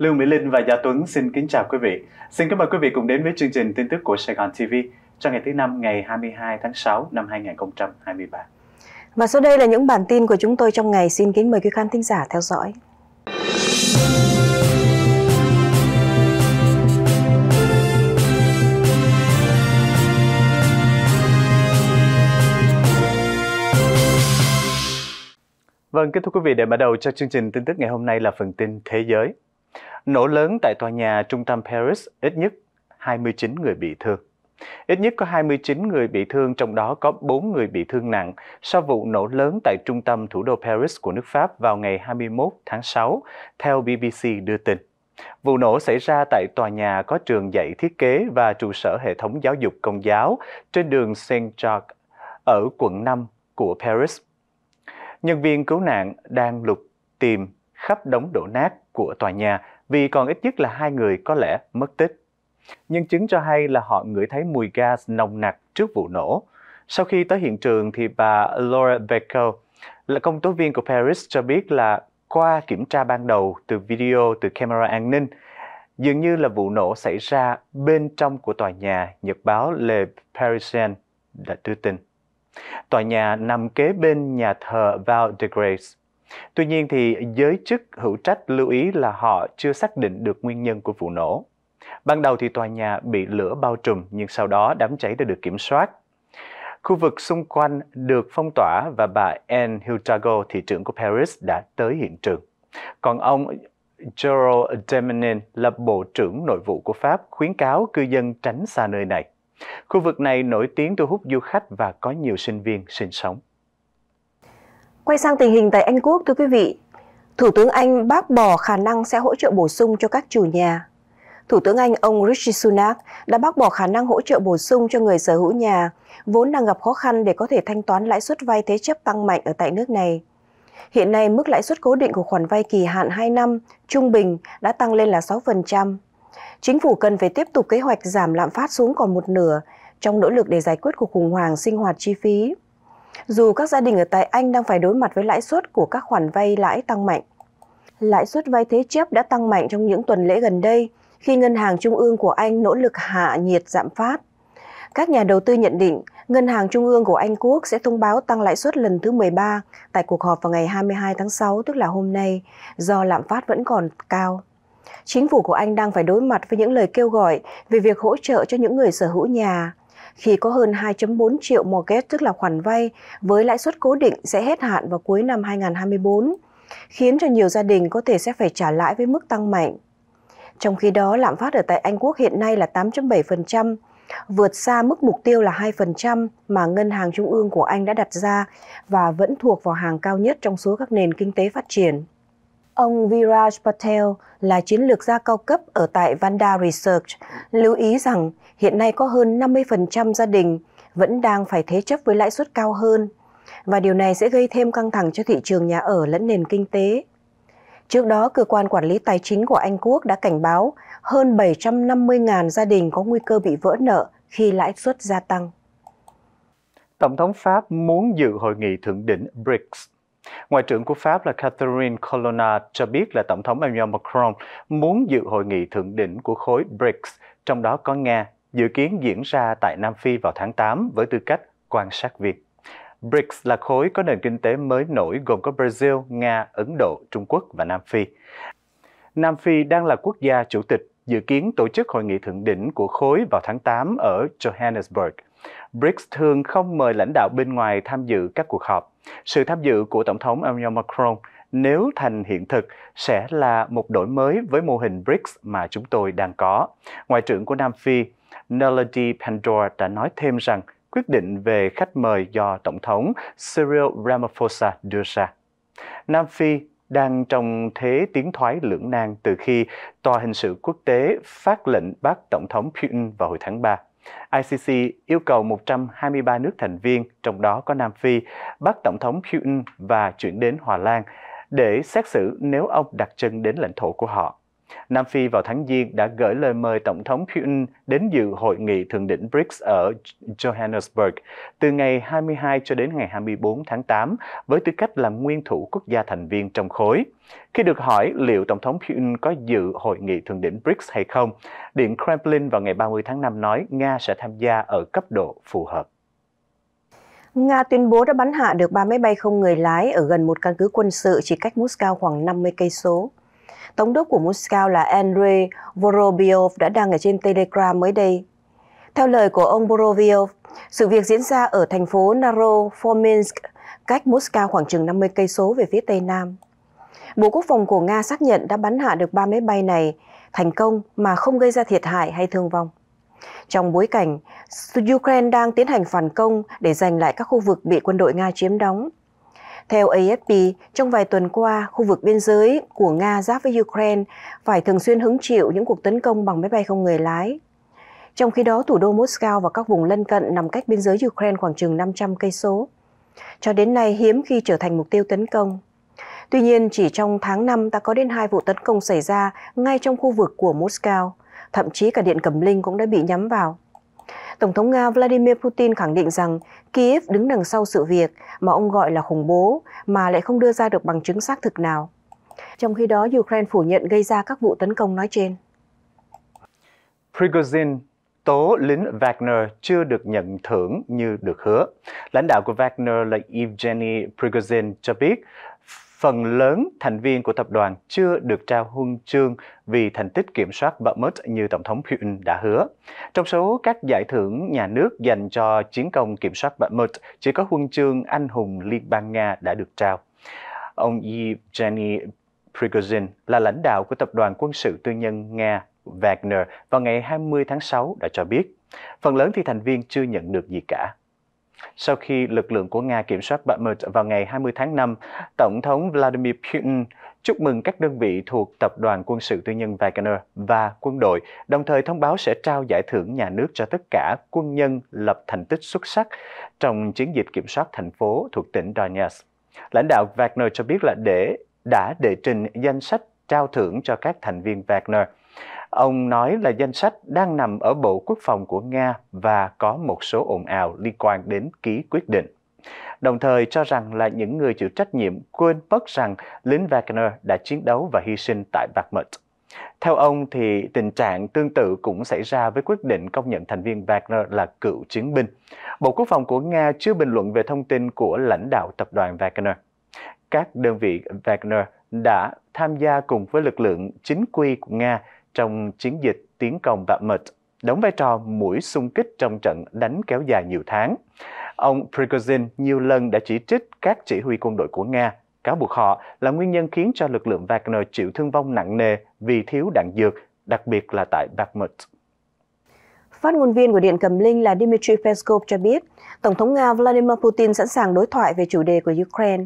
Lưu Mỹ Linh và Gia Tuấn xin kính chào quý vị. Xin cảm ơn quý vị cùng đến với chương trình tin tức của Sài Gòn TV trong ngày thứ năm ngày 22 tháng 6 năm 2023. Và sau đây là những bản tin của chúng tôi trong ngày. Xin kính mời quý khán thính giả theo dõi. Vâng, kính thưa quý vị, để mở đầu cho chương trình tin tức ngày hôm nay là phần tin thế giới. Nổ lớn tại tòa nhà trung tâm Paris, ít nhất 29 người bị thương. Ít nhất có 29 người bị thương, trong đó có 4 người bị thương nặng sau vụ nổ lớn tại trung tâm thủ đô Paris của nước Pháp vào ngày 21 tháng 6, theo BBC đưa tin. Vụ nổ xảy ra tại tòa nhà có trường dạy thiết kế và trụ sở hệ thống giáo dục công giáo trên đường Saint-Jacques ở quận 5 của Paris. Nhân viên cứu nạn đang lục tìm khắp đống đổ nát của tòa nhà vì còn ít nhất là hai người có lẽ mất tích. Nhân chứng cho hay là họ ngửi thấy mùi gas nồng nặc trước vụ nổ. Sau khi tới hiện trường thì bà Laura Becker, là công tố viên của Paris cho biết là qua kiểm tra ban đầu từ video từ camera an ninh, dường như là vụ nổ xảy ra bên trong của tòa nhà nhật báo Le Parisien đã đưa tin. Tòa nhà nằm kế bên nhà thờ Val de Grace. Tuy nhiên thì giới chức hữu trách lưu ý là họ chưa xác định được nguyên nhân của vụ nổ. Ban đầu thì tòa nhà bị lửa bao trùm nhưng sau đó đám cháy đã được kiểm soát. Khu vực xung quanh được phong tỏa và bà Anne Hidalgo, thị trưởng của Paris, đã tới hiện trường. Còn ông Gerald Damanin là Bộ trưởng Nội vụ của Pháp khuyến cáo cư dân tránh xa nơi này. Khu vực này nổi tiếng thu hút du khách và có nhiều sinh viên sinh sống. Quay sang tình hình tại Anh Quốc, thưa quý vị, Thủ tướng Anh bác bỏ khả năng sẽ hỗ trợ bổ sung cho các chủ nhà. Thủ tướng Anh ông Rishi Sunak đã bác bỏ khả năng hỗ trợ bổ sung cho người sở hữu nhà, vốn đang gặp khó khăn để có thể thanh toán lãi suất vay thế chấp tăng mạnh ở tại nước này. Hiện nay, mức lãi suất cố định của khoản vay kỳ hạn 2 năm trung bình đã tăng lên là 6%. Chính phủ cần phải tiếp tục kế hoạch giảm lạm phát xuống còn một nửa trong nỗ lực để giải quyết cuộc khủng hoảng sinh hoạt chi phí dù các gia đình ở tại Anh đang phải đối mặt với lãi suất của các khoản vay lãi tăng mạnh. Lãi suất vay thế chấp đã tăng mạnh trong những tuần lễ gần đây khi ngân hàng trung ương của Anh nỗ lực hạ nhiệt giảm phát. Các nhà đầu tư nhận định Ngân hàng Trung ương của Anh Quốc sẽ thông báo tăng lãi suất lần thứ 13 tại cuộc họp vào ngày 22 tháng 6, tức là hôm nay, do lạm phát vẫn còn cao. Chính phủ của Anh đang phải đối mặt với những lời kêu gọi về việc hỗ trợ cho những người sở hữu nhà, khi có hơn 2.4 triệu mortgage tức là khoản vay với lãi suất cố định sẽ hết hạn vào cuối năm 2024, khiến cho nhiều gia đình có thể sẽ phải trả lãi với mức tăng mạnh. Trong khi đó, lạm phát ở tại Anh Quốc hiện nay là 8.7%, vượt xa mức mục tiêu là 2% mà Ngân hàng Trung ương của Anh đã đặt ra và vẫn thuộc vào hàng cao nhất trong số các nền kinh tế phát triển. Ông Viraj Patel là chiến lược gia cao cấp ở tại Vanda Research, lưu ý rằng hiện nay có hơn 50% gia đình vẫn đang phải thế chấp với lãi suất cao hơn và điều này sẽ gây thêm căng thẳng cho thị trường nhà ở lẫn nền kinh tế. Trước đó, cơ quan quản lý tài chính của Anh Quốc đã cảnh báo hơn 750.000 gia đình có nguy cơ bị vỡ nợ khi lãi suất gia tăng. Tổng thống Pháp muốn dự hội nghị thượng đỉnh BRICS Ngoại trưởng của Pháp là Catherine Colonna cho biết là Tổng thống Emmanuel Macron muốn dự hội nghị thượng đỉnh của khối BRICS, trong đó có Nga, dự kiến diễn ra tại Nam Phi vào tháng 8 với tư cách quan sát viên. BRICS là khối có nền kinh tế mới nổi gồm có Brazil, Nga, Ấn Độ, Trung Quốc và Nam Phi. Nam Phi đang là quốc gia chủ tịch dự kiến tổ chức hội nghị thượng đỉnh của khối vào tháng 8 ở Johannesburg. BRICS thường không mời lãnh đạo bên ngoài tham dự các cuộc họp. Sự tham dự của Tổng thống Emmanuel Macron nếu thành hiện thực sẽ là một đổi mới với mô hình BRICS mà chúng tôi đang có. Ngoại trưởng của Nam Phi Melody Pandora đã nói thêm rằng quyết định về khách mời do Tổng thống Cyril Ramaphosa đưa ra. Nam Phi đang trong thế tiến thoái lưỡng nan từ khi Tòa hình sự quốc tế phát lệnh bắt Tổng thống Putin vào hồi tháng 3. ICC yêu cầu 123 nước thành viên, trong đó có Nam Phi, bắt Tổng thống Putin và chuyển đến Hòa Lan để xét xử nếu ông đặt chân đến lãnh thổ của họ. Nam Phi vào tháng Giêng đã gửi lời mời Tổng thống Putin đến dự hội nghị thượng đỉnh BRICS ở Johannesburg từ ngày 22 cho đến ngày 24 tháng 8 với tư cách là nguyên thủ quốc gia thành viên trong khối. Khi được hỏi liệu Tổng thống Putin có dự hội nghị thượng đỉnh BRICS hay không, Điện Kremlin vào ngày 30 tháng 5 nói Nga sẽ tham gia ở cấp độ phù hợp. Nga tuyên bố đã bắn hạ được 3 máy bay không người lái ở gần một căn cứ quân sự chỉ cách Moscow khoảng 50 cây số. Tổng đốc của Moscow là Andrei Vorobyov đã đăng ở trên Telegram mới đây. Theo lời của ông Vorobyov, sự việc diễn ra ở thành phố Naro-Forminsk, cách Moscow khoảng chừng 50 cây số về phía tây nam. Bộ Quốc phòng của Nga xác nhận đã bắn hạ được ba máy bay này thành công mà không gây ra thiệt hại hay thương vong. Trong bối cảnh, Ukraine đang tiến hành phản công để giành lại các khu vực bị quân đội Nga chiếm đóng, theo AFP, trong vài tuần qua, khu vực biên giới của Nga giáp với Ukraine phải thường xuyên hứng chịu những cuộc tấn công bằng máy bay không người lái. Trong khi đó, thủ đô Moscow và các vùng lân cận nằm cách biên giới Ukraine khoảng chừng 500 cây số. Cho đến nay hiếm khi trở thành mục tiêu tấn công. Tuy nhiên, chỉ trong tháng 5 đã có đến hai vụ tấn công xảy ra ngay trong khu vực của Moscow, thậm chí cả điện Cẩm Linh cũng đã bị nhắm vào. Tổng thống Nga Vladimir Putin khẳng định rằng Kiev đứng đằng sau sự việc mà ông gọi là khủng bố mà lại không đưa ra được bằng chứng xác thực nào. Trong khi đó, Ukraine phủ nhận gây ra các vụ tấn công nói trên. Prigozhin tố lính Wagner chưa được nhận thưởng như được hứa. Lãnh đạo của Wagner là Evgeny Prigozhin cho biết phần lớn thành viên của tập đoàn chưa được trao huân chương vì thành tích kiểm soát bạo như Tổng thống Putin đã hứa. Trong số các giải thưởng nhà nước dành cho chiến công kiểm soát bạo chỉ có huân chương Anh hùng Liên bang Nga đã được trao. Ông Yevgeny Prigozhin là lãnh đạo của tập đoàn quân sự tư nhân Nga Wagner vào ngày 20 tháng 6 đã cho biết, phần lớn thì thành viên chưa nhận được gì cả. Sau khi lực lượng của Nga kiểm soát Bakhmut vào ngày 20 tháng 5, Tổng thống Vladimir Putin chúc mừng các đơn vị thuộc Tập đoàn Quân sự Tư nhân Wagner và quân đội, đồng thời thông báo sẽ trao giải thưởng nhà nước cho tất cả quân nhân lập thành tích xuất sắc trong chiến dịch kiểm soát thành phố thuộc tỉnh Donetsk. Lãnh đạo Wagner cho biết là để đã đệ trình danh sách trao thưởng cho các thành viên Wagner – Ông nói là danh sách đang nằm ở Bộ Quốc phòng của Nga và có một số ồn ào liên quan đến ký quyết định. Đồng thời cho rằng là những người chịu trách nhiệm quên mất rằng lính Wagner đã chiến đấu và hy sinh tại Bakhmut. Theo ông thì tình trạng tương tự cũng xảy ra với quyết định công nhận thành viên Wagner là cựu chiến binh. Bộ Quốc phòng của Nga chưa bình luận về thông tin của lãnh đạo tập đoàn Wagner. Các đơn vị Wagner đã tham gia cùng với lực lượng chính quy của Nga trong chiến dịch tiến công Bakhmut, đóng vai trò mũi xung kích trong trận đánh kéo dài nhiều tháng. Ông Prigozhin nhiều lần đã chỉ trích các chỉ huy quân đội của Nga, cáo buộc họ là nguyên nhân khiến cho lực lượng Wagner chịu thương vong nặng nề vì thiếu đạn dược, đặc biệt là tại Bakhmut. Phát ngôn viên của Điện Cầm Linh là Dmitry Peskov cho biết, Tổng thống Nga Vladimir Putin sẵn sàng đối thoại về chủ đề của Ukraine.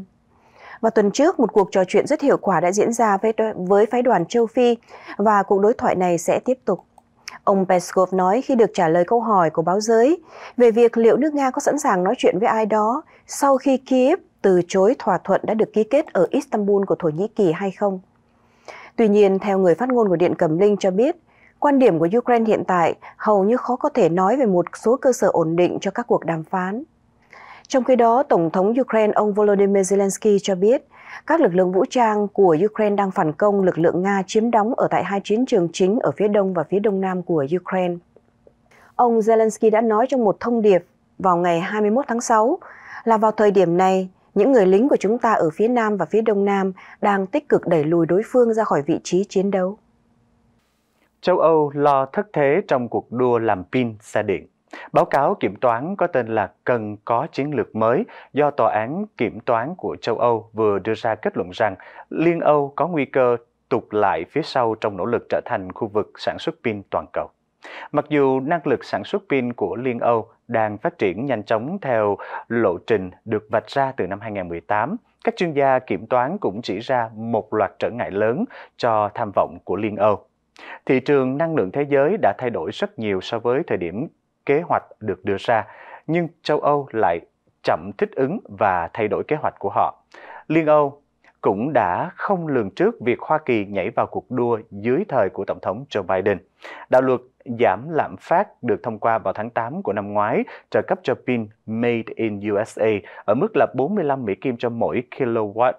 Và tuần trước, một cuộc trò chuyện rất hiệu quả đã diễn ra với, với phái đoàn châu Phi và cuộc đối thoại này sẽ tiếp tục. Ông Peskov nói khi được trả lời câu hỏi của báo giới về việc liệu nước Nga có sẵn sàng nói chuyện với ai đó sau khi Kiev từ chối thỏa thuận đã được ký kết ở Istanbul của Thổ Nhĩ Kỳ hay không. Tuy nhiên, theo người phát ngôn của Điện Cẩm Linh cho biết, quan điểm của Ukraine hiện tại hầu như khó có thể nói về một số cơ sở ổn định cho các cuộc đàm phán. Trong khi đó, Tổng thống Ukraine ông Volodymyr Zelensky cho biết, các lực lượng vũ trang của Ukraine đang phản công lực lượng Nga chiếm đóng ở tại hai chiến trường chính ở phía đông và phía đông nam của Ukraine. Ông Zelensky đã nói trong một thông điệp vào ngày 21 tháng 6 là vào thời điểm này, những người lính của chúng ta ở phía nam và phía đông nam đang tích cực đẩy lùi đối phương ra khỏi vị trí chiến đấu. Châu Âu lo thất thế trong cuộc đua làm pin xe điện. Báo cáo kiểm toán có tên là Cần có chiến lược mới do Tòa án Kiểm toán của châu Âu vừa đưa ra kết luận rằng Liên Âu có nguy cơ tụt lại phía sau trong nỗ lực trở thành khu vực sản xuất pin toàn cầu. Mặc dù năng lực sản xuất pin của Liên Âu đang phát triển nhanh chóng theo lộ trình được vạch ra từ năm 2018, các chuyên gia kiểm toán cũng chỉ ra một loạt trở ngại lớn cho tham vọng của Liên Âu. Thị trường năng lượng thế giới đã thay đổi rất nhiều so với thời điểm kế hoạch được đưa ra, nhưng châu Âu lại chậm thích ứng và thay đổi kế hoạch của họ. Liên Âu cũng đã không lường trước việc Hoa Kỳ nhảy vào cuộc đua dưới thời của Tổng thống Joe Biden. Đạo luật giảm lạm phát được thông qua vào tháng 8 của năm ngoái, trợ cấp cho pin Made in USA ở mức là 45 Mỹ Kim cho mỗi kilowatt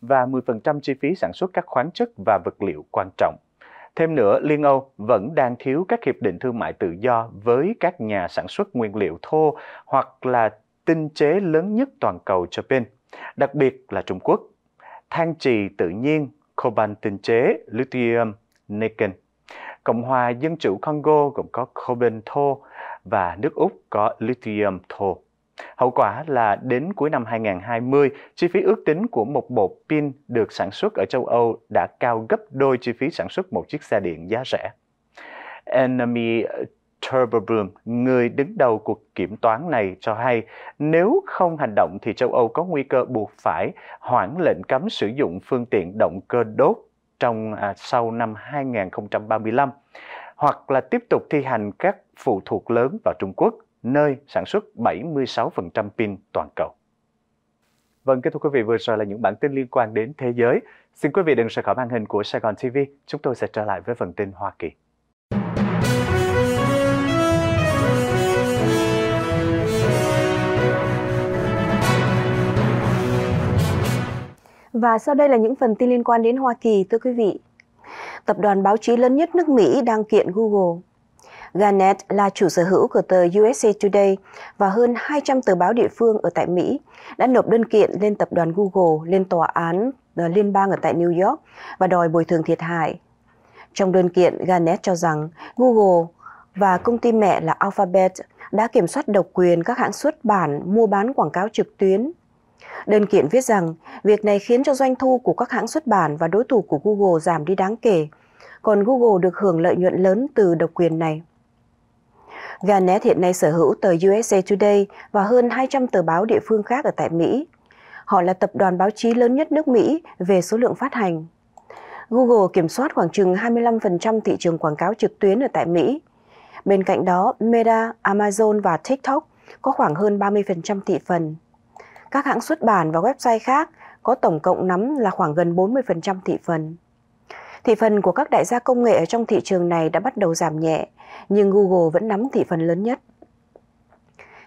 và 10% chi phí sản xuất các khoáng chất và vật liệu quan trọng. Thêm nữa, Liên Âu vẫn đang thiếu các hiệp định thương mại tự do với các nhà sản xuất nguyên liệu thô hoặc là tinh chế lớn nhất toàn cầu cho pin, đặc biệt là Trung Quốc. Than trì tự nhiên, cobalt tinh chế, lithium, nickel. Cộng hòa Dân chủ Congo gồm có cobalt thô và nước Úc có lithium thô. Hậu quả là đến cuối năm 2020, chi phí ước tính của một bộ pin được sản xuất ở châu Âu đã cao gấp đôi chi phí sản xuất một chiếc xe điện giá rẻ. Enemy Turboboom, người đứng đầu cuộc kiểm toán này cho hay, nếu không hành động thì châu Âu có nguy cơ buộc phải hoãn lệnh cấm sử dụng phương tiện động cơ đốt trong à, sau năm 2035 hoặc là tiếp tục thi hành các phụ thuộc lớn vào Trung Quốc nơi sản xuất 76% pin toàn cầu. Vâng, kính thưa quý vị, vừa rồi là những bản tin liên quan đến thế giới. Xin quý vị đừng rời khỏi màn hình của Sài Gòn TV. Chúng tôi sẽ trở lại với phần tin Hoa Kỳ. Và sau đây là những phần tin liên quan đến Hoa Kỳ, thưa quý vị. Tập đoàn báo chí lớn nhất nước Mỹ đang kiện Google Gannett là chủ sở hữu của tờ USA Today và hơn 200 tờ báo địa phương ở tại Mỹ, đã nộp đơn kiện lên tập đoàn Google lên tòa án ờ, liên bang ở tại New York và đòi bồi thường thiệt hại. Trong đơn kiện, Gannett cho rằng Google và công ty mẹ là Alphabet đã kiểm soát độc quyền các hãng xuất bản mua bán quảng cáo trực tuyến. Đơn kiện viết rằng việc này khiến cho doanh thu của các hãng xuất bản và đối thủ của Google giảm đi đáng kể, còn Google được hưởng lợi nhuận lớn từ độc quyền này. Gannett hiện nay sở hữu tờ USA Today và hơn 200 tờ báo địa phương khác ở tại Mỹ. Họ là tập đoàn báo chí lớn nhất nước Mỹ về số lượng phát hành. Google kiểm soát khoảng chừng 25% thị trường quảng cáo trực tuyến ở tại Mỹ. Bên cạnh đó, Meta, Amazon và TikTok có khoảng hơn 30% thị phần. Các hãng xuất bản và website khác có tổng cộng nắm là khoảng gần 40% thị phần. Thị phần của các đại gia công nghệ ở trong thị trường này đã bắt đầu giảm nhẹ nhưng Google vẫn nắm thị phần lớn nhất.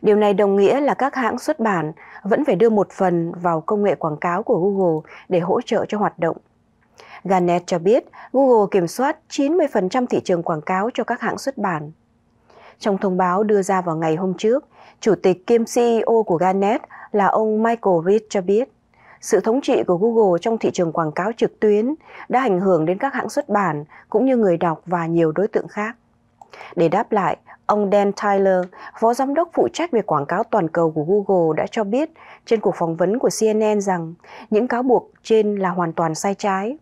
Điều này đồng nghĩa là các hãng xuất bản vẫn phải đưa một phần vào công nghệ quảng cáo của Google để hỗ trợ cho hoạt động. Gannett cho biết Google kiểm soát 90% thị trường quảng cáo cho các hãng xuất bản. Trong thông báo đưa ra vào ngày hôm trước, Chủ tịch kiêm CEO của Gannett là ông Michael Reed cho biết, sự thống trị của Google trong thị trường quảng cáo trực tuyến đã ảnh hưởng đến các hãng xuất bản cũng như người đọc và nhiều đối tượng khác. Để đáp lại, ông Dan Tyler, phó giám đốc phụ trách về quảng cáo toàn cầu của Google đã cho biết trên cuộc phỏng vấn của CNN rằng những cáo buộc trên là hoàn toàn sai trái.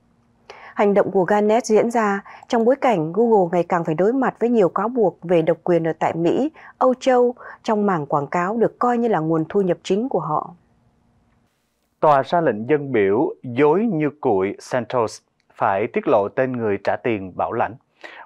Hành động của Gannett diễn ra trong bối cảnh Google ngày càng phải đối mặt với nhiều cáo buộc về độc quyền ở tại Mỹ, Âu Châu trong mảng quảng cáo được coi như là nguồn thu nhập chính của họ. Tòa ra lệnh dân biểu dối như cuội Santos phải tiết lộ tên người trả tiền bảo lãnh.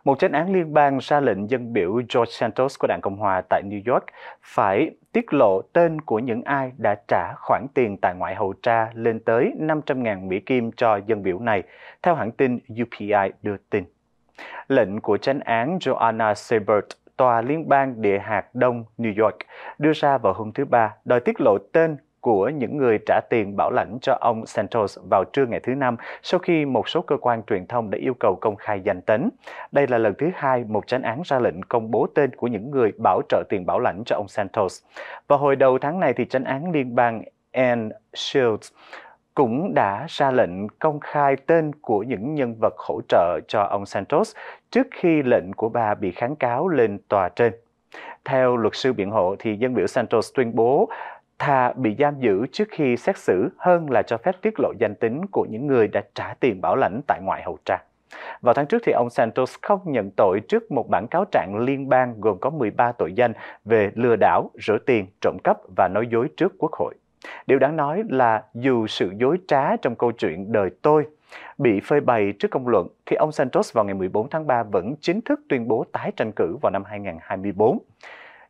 Một tranh án liên bang ra lệnh dân biểu George Santos của Đảng Cộng Hòa tại New York phải tiết lộ tên của những ai đã trả khoản tiền tại ngoại hậu tra lên tới 500.000 Mỹ Kim cho dân biểu này, theo hãng tin UPI đưa tin. Lệnh của tranh án Joanna Seibert Tòa Liên bang Địa hạt Đông New York đưa ra vào hôm thứ Ba đòi tiết lộ tên của những người trả tiền bảo lãnh cho ông Santos vào trưa ngày thứ Năm sau khi một số cơ quan truyền thông đã yêu cầu công khai danh tính. Đây là lần thứ hai một chánh án ra lệnh công bố tên của những người bảo trợ tiền bảo lãnh cho ông Santos. Và hồi đầu tháng này, thì chánh án liên bang Ann Shields cũng đã ra lệnh công khai tên của những nhân vật hỗ trợ cho ông Santos trước khi lệnh của bà bị kháng cáo lên tòa trên. Theo luật sư biện hộ thì dân biểu Santos tuyên bố thà bị giam giữ trước khi xét xử hơn là cho phép tiết lộ danh tính của những người đã trả tiền bảo lãnh tại ngoại hậu trang. Vào tháng trước thì ông Santos không nhận tội trước một bản cáo trạng liên bang gồm có 13 tội danh về lừa đảo, rửa tiền, trộm cắp và nói dối trước quốc hội. Điều đáng nói là dù sự dối trá trong câu chuyện đời tôi bị phơi bày trước công luận thì ông Santos vào ngày 14 tháng 3 vẫn chính thức tuyên bố tái tranh cử vào năm 2024.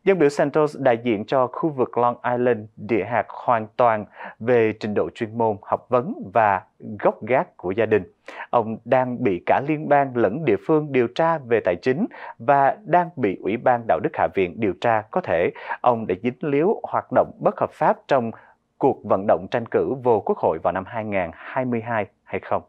Dân biểu Santos đại diện cho khu vực Long Island địa hạt hoàn toàn về trình độ chuyên môn, học vấn và gốc gác của gia đình. Ông đang bị cả liên bang lẫn địa phương điều tra về tài chính và đang bị Ủy ban Đạo đức Hạ viện điều tra có thể ông đã dính líu hoạt động bất hợp pháp trong cuộc vận động tranh cử vô quốc hội vào năm 2022 hay không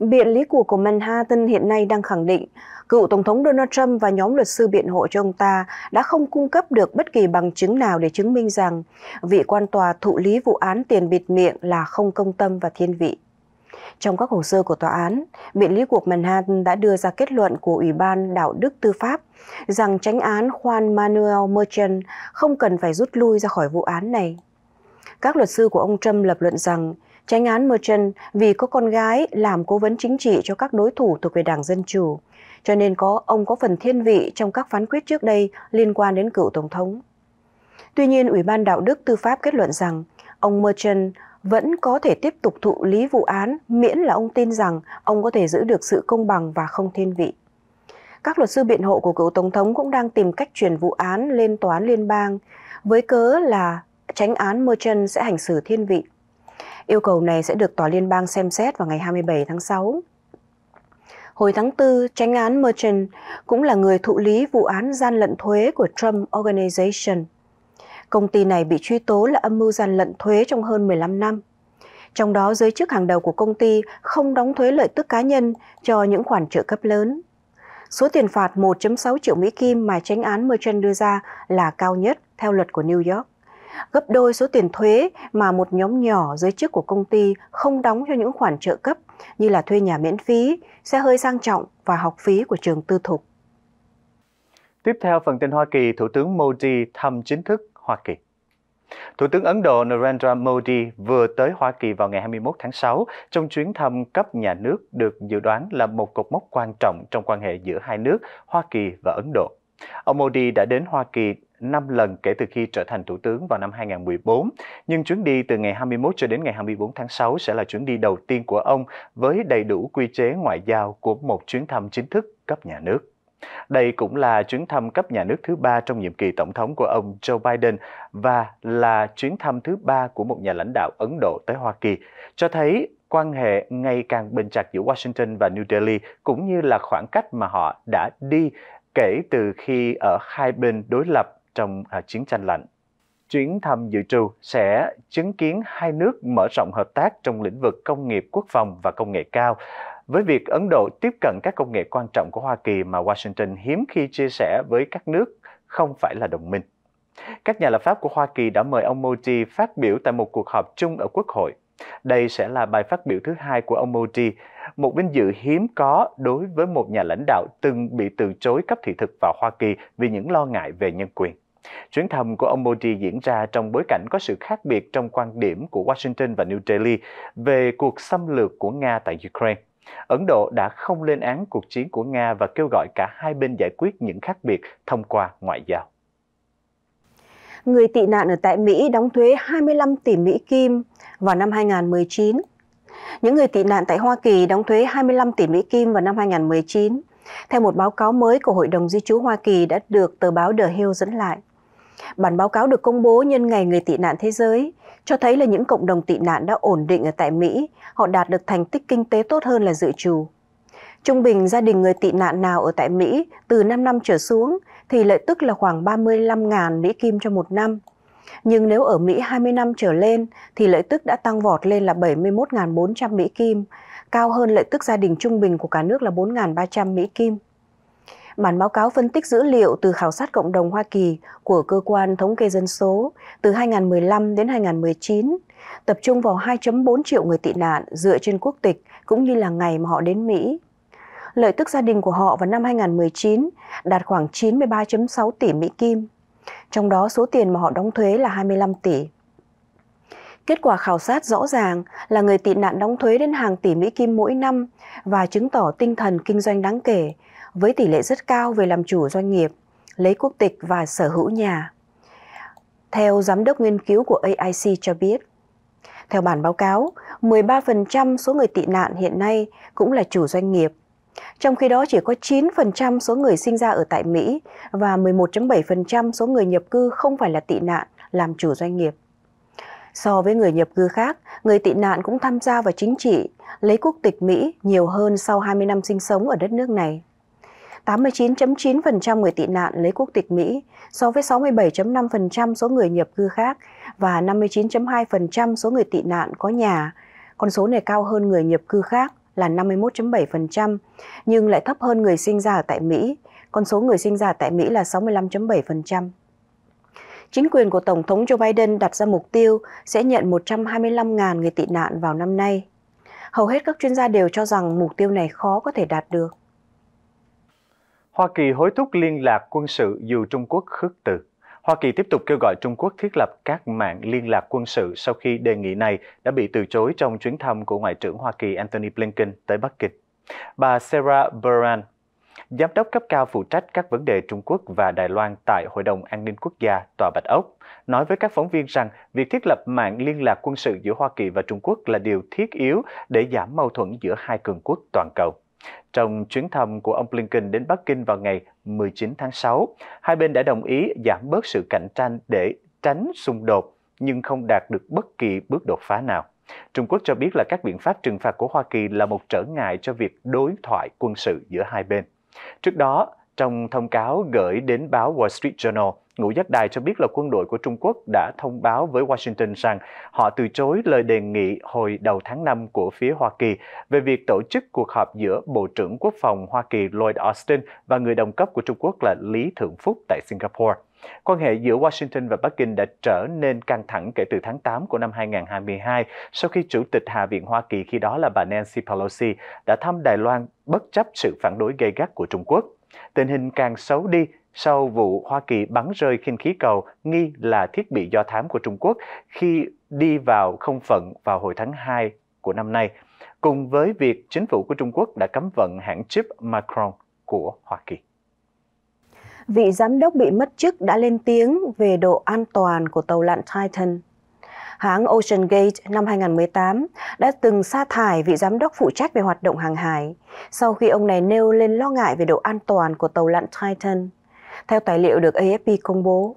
biện lý của của Manhattan hiện nay đang khẳng định cựu Tổng thống Donald Trump và nhóm luật sư biện hộ cho ông ta đã không cung cấp được bất kỳ bằng chứng nào để chứng minh rằng vị quan tòa thụ lý vụ án tiền bịt miệng là không công tâm và thiên vị. Trong các hồ sơ của tòa án, biện lý cuộc Manhattan đã đưa ra kết luận của Ủy ban Đạo đức Tư pháp rằng tránh án Juan Manuel Merchant không cần phải rút lui ra khỏi vụ án này. Các luật sư của ông Trump lập luận rằng tránh án Merchant vì có con gái làm cố vấn chính trị cho các đối thủ thuộc về Đảng Dân Chủ, cho nên có ông có phần thiên vị trong các phán quyết trước đây liên quan đến cựu Tổng thống. Tuy nhiên, Ủy ban Đạo đức Tư pháp kết luận rằng ông Merchant vẫn có thể tiếp tục thụ lý vụ án miễn là ông tin rằng ông có thể giữ được sự công bằng và không thiên vị. Các luật sư biện hộ của cựu Tổng thống cũng đang tìm cách chuyển vụ án lên tòa án liên bang với cớ là tránh án Merchant sẽ hành xử thiên vị. Yêu cầu này sẽ được Tòa Liên bang xem xét vào ngày 27 tháng 6. Hồi tháng 4, tranh án Merchant cũng là người thụ lý vụ án gian lận thuế của Trump Organization. Công ty này bị truy tố là âm mưu gian lận thuế trong hơn 15 năm. Trong đó, giới chức hàng đầu của công ty không đóng thuế lợi tức cá nhân cho những khoản trợ cấp lớn. Số tiền phạt 1.6 triệu Mỹ Kim mà tranh án Merchant đưa ra là cao nhất theo luật của New York gấp đôi số tiền thuế mà một nhóm nhỏ giới chức của công ty không đóng cho những khoản trợ cấp như là thuê nhà miễn phí, xe hơi sang trọng và học phí của trường tư thục. Tiếp theo phần tin Hoa Kỳ, Thủ tướng Modi thăm chính thức Hoa Kỳ. Thủ tướng Ấn Độ Narendra Modi vừa tới Hoa Kỳ vào ngày 21 tháng 6 trong chuyến thăm cấp nhà nước được dự đoán là một cột mốc quan trọng trong quan hệ giữa hai nước Hoa Kỳ và Ấn Độ. Ông Modi đã đến Hoa Kỳ 5 lần kể từ khi trở thành thủ tướng vào năm 2014. Nhưng chuyến đi từ ngày 21 cho đến ngày 24 tháng 6 sẽ là chuyến đi đầu tiên của ông với đầy đủ quy chế ngoại giao của một chuyến thăm chính thức cấp nhà nước. Đây cũng là chuyến thăm cấp nhà nước thứ ba trong nhiệm kỳ tổng thống của ông Joe Biden và là chuyến thăm thứ ba của một nhà lãnh đạo Ấn Độ tới Hoa Kỳ, cho thấy quan hệ ngày càng bền chặt giữa Washington và New Delhi cũng như là khoảng cách mà họ đã đi kể từ khi ở hai bên đối lập trong à, chiến tranh lạnh. Chuyến thăm dự trù sẽ chứng kiến hai nước mở rộng hợp tác trong lĩnh vực công nghiệp quốc phòng và công nghệ cao, với việc Ấn Độ tiếp cận các công nghệ quan trọng của Hoa Kỳ mà Washington hiếm khi chia sẻ với các nước không phải là đồng minh. Các nhà lập pháp của Hoa Kỳ đã mời ông Modi phát biểu tại một cuộc họp chung ở Quốc hội đây sẽ là bài phát biểu thứ hai của ông Modi, một vinh dự hiếm có đối với một nhà lãnh đạo từng bị từ chối cấp thị thực vào Hoa Kỳ vì những lo ngại về nhân quyền. Chuyến thăm của ông Modi diễn ra trong bối cảnh có sự khác biệt trong quan điểm của Washington và New Delhi về cuộc xâm lược của Nga tại Ukraine. Ấn Độ đã không lên án cuộc chiến của Nga và kêu gọi cả hai bên giải quyết những khác biệt thông qua ngoại giao người tị nạn ở tại Mỹ đóng thuế 25 tỷ Mỹ Kim vào năm 2019. Những người tị nạn tại Hoa Kỳ đóng thuế 25 tỷ Mỹ Kim vào năm 2019, theo một báo cáo mới của Hội đồng Di trú Hoa Kỳ đã được tờ báo The Hill dẫn lại. Bản báo cáo được công bố nhân ngày người tị nạn thế giới, cho thấy là những cộng đồng tị nạn đã ổn định ở tại Mỹ, họ đạt được thành tích kinh tế tốt hơn là dự trù. Trung bình gia đình người tị nạn nào ở tại Mỹ từ 5 năm trở xuống thì lợi tức là khoảng 35.000 Mỹ Kim cho một năm. Nhưng nếu ở Mỹ 20 năm trở lên thì lợi tức đã tăng vọt lên là 71.400 Mỹ Kim, cao hơn lợi tức gia đình trung bình của cả nước là 4.300 Mỹ Kim. Bản báo cáo phân tích dữ liệu từ khảo sát cộng đồng Hoa Kỳ của cơ quan thống kê dân số từ 2015 đến 2019 tập trung vào 2.4 triệu người tị nạn dựa trên quốc tịch cũng như là ngày mà họ đến Mỹ lợi tức gia đình của họ vào năm 2019 đạt khoảng 93.6 tỷ Mỹ Kim, trong đó số tiền mà họ đóng thuế là 25 tỷ. Kết quả khảo sát rõ ràng là người tị nạn đóng thuế đến hàng tỷ Mỹ Kim mỗi năm và chứng tỏ tinh thần kinh doanh đáng kể, với tỷ lệ rất cao về làm chủ doanh nghiệp, lấy quốc tịch và sở hữu nhà. Theo giám đốc nghiên cứu của AIC cho biết, theo bản báo cáo, 13% số người tị nạn hiện nay cũng là chủ doanh nghiệp, trong khi đó chỉ có 9% số người sinh ra ở tại Mỹ và 11.7% số người nhập cư không phải là tị nạn, làm chủ doanh nghiệp. So với người nhập cư khác, người tị nạn cũng tham gia vào chính trị, lấy quốc tịch Mỹ nhiều hơn sau 20 năm sinh sống ở đất nước này. 89.9% người tị nạn lấy quốc tịch Mỹ so với 67.5% số người nhập cư khác và 59.2% số người tị nạn có nhà. Con số này cao hơn người nhập cư khác là 51.7%, nhưng lại thấp hơn người sinh ra ở tại Mỹ. Con số người sinh ra tại Mỹ là 65.7%. Chính quyền của Tổng thống Joe Biden đặt ra mục tiêu sẽ nhận 125.000 người tị nạn vào năm nay. Hầu hết các chuyên gia đều cho rằng mục tiêu này khó có thể đạt được. Hoa Kỳ hối thúc liên lạc quân sự dù Trung Quốc khước từ. Hoa Kỳ tiếp tục kêu gọi Trung Quốc thiết lập các mạng liên lạc quân sự sau khi đề nghị này đã bị từ chối trong chuyến thăm của Ngoại trưởng Hoa Kỳ anthony Blinken tới Bắc Kinh. Bà Sarah Baran, giám đốc cấp cao phụ trách các vấn đề Trung Quốc và Đài Loan tại Hội đồng An ninh Quốc gia Tòa Bạch Ốc, nói với các phóng viên rằng việc thiết lập mạng liên lạc quân sự giữa Hoa Kỳ và Trung Quốc là điều thiết yếu để giảm mâu thuẫn giữa hai cường quốc toàn cầu. Trong chuyến thăm của ông Blinken đến Bắc Kinh vào ngày 19 tháng 6, hai bên đã đồng ý giảm bớt sự cạnh tranh để tránh xung đột nhưng không đạt được bất kỳ bước đột phá nào. Trung Quốc cho biết là các biện pháp trừng phạt của Hoa Kỳ là một trở ngại cho việc đối thoại quân sự giữa hai bên. Trước đó, trong thông cáo gửi đến báo Wall Street Journal, Ngũ Giác Đài cho biết là quân đội của Trung Quốc đã thông báo với Washington rằng họ từ chối lời đề nghị hồi đầu tháng 5 của phía Hoa Kỳ về việc tổ chức cuộc họp giữa Bộ trưởng Quốc phòng Hoa Kỳ Lloyd Austin và người đồng cấp của Trung Quốc là Lý Thượng Phúc tại Singapore. Quan hệ giữa Washington và Bắc Kinh đã trở nên căng thẳng kể từ tháng 8 của năm 2022 sau khi Chủ tịch Hạ viện Hoa Kỳ khi đó là bà Nancy Pelosi đã thăm Đài Loan bất chấp sự phản đối gây gắt của Trung Quốc. Tình hình càng xấu đi sau vụ Hoa Kỳ bắn rơi khinh khí cầu nghi là thiết bị do thám của Trung Quốc khi đi vào không phận vào hồi tháng 2 của năm nay, cùng với việc chính phủ của Trung Quốc đã cấm vận hãng chip Macron của Hoa Kỳ. Vị giám đốc bị mất chức đã lên tiếng về độ an toàn của tàu lặn Titan hãng Ocean Gate năm 2018 đã từng sa thải vị giám đốc phụ trách về hoạt động hàng hải sau khi ông này nêu lên lo ngại về độ an toàn của tàu lặn Titan, theo tài liệu được AFP công bố.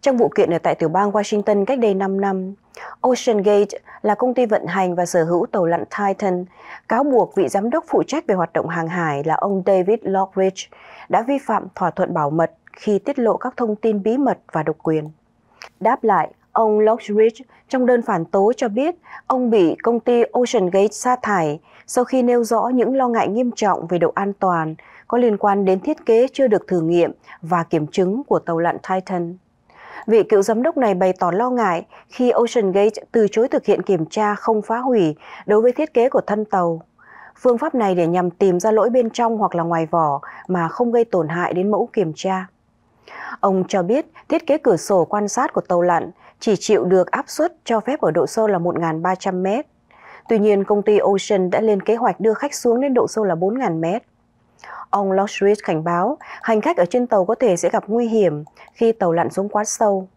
Trong vụ kiện ở tại tiểu bang Washington cách đây 5 năm, Ocean Gate là công ty vận hành và sở hữu tàu lặn Titan, cáo buộc vị giám đốc phụ trách về hoạt động hàng hải là ông David Lockridge đã vi phạm thỏa thuận bảo mật khi tiết lộ các thông tin bí mật và độc quyền. Đáp lại, Ông Lockridge trong đơn phản tố cho biết ông bị công ty Ocean Gate sa thải sau khi nêu rõ những lo ngại nghiêm trọng về độ an toàn có liên quan đến thiết kế chưa được thử nghiệm và kiểm chứng của tàu lặn Titan. Vị cựu giám đốc này bày tỏ lo ngại khi Ocean Gate từ chối thực hiện kiểm tra không phá hủy đối với thiết kế của thân tàu. Phương pháp này để nhằm tìm ra lỗi bên trong hoặc là ngoài vỏ mà không gây tổn hại đến mẫu kiểm tra. Ông cho biết thiết kế cửa sổ quan sát của tàu lặn chỉ chịu được áp suất cho phép ở độ sâu là 1.300 mét. Tuy nhiên, công ty Ocean đã lên kế hoạch đưa khách xuống đến độ sâu là 4.000 mét. Ông Lockridge cảnh báo hành khách ở trên tàu có thể sẽ gặp nguy hiểm khi tàu lặn xuống quá sâu.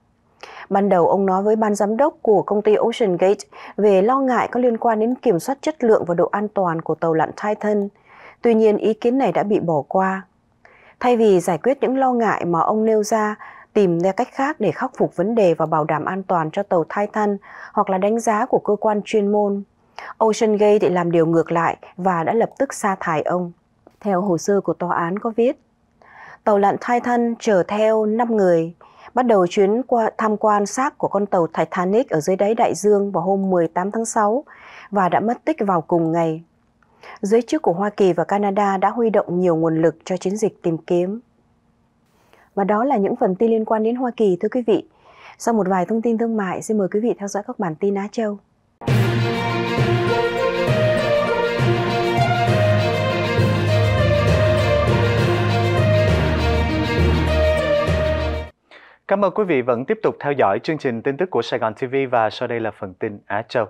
Ban đầu ông nói với ban giám đốc của công ty Ocean Gate về lo ngại có liên quan đến kiểm soát chất lượng và độ an toàn của tàu lặn Titan. Tuy nhiên ý kiến này đã bị bỏ qua. Thay vì giải quyết những lo ngại mà ông nêu ra, tìm ra cách khác để khắc phục vấn đề và bảo đảm an toàn cho tàu Titan hoặc là đánh giá của cơ quan chuyên môn. Ocean Gate thì làm điều ngược lại và đã lập tức sa thải ông. Theo hồ sơ của tòa án có viết, tàu lặn Titan chở theo 5 người, bắt đầu chuyến qua tham quan xác của con tàu Titanic ở dưới đáy đại dương vào hôm 18 tháng 6 và đã mất tích vào cùng ngày. Giới chức của Hoa Kỳ và Canada đã huy động nhiều nguồn lực cho chiến dịch tìm kiếm. Và đó là những phần tin liên quan đến Hoa Kỳ thưa quý vị. Sau một vài thông tin thương mại, xin mời quý vị theo dõi các bản tin Á Châu. Cảm ơn quý vị vẫn tiếp tục theo dõi chương trình tin tức của Sài Gòn TV và sau đây là phần tin Á Châu.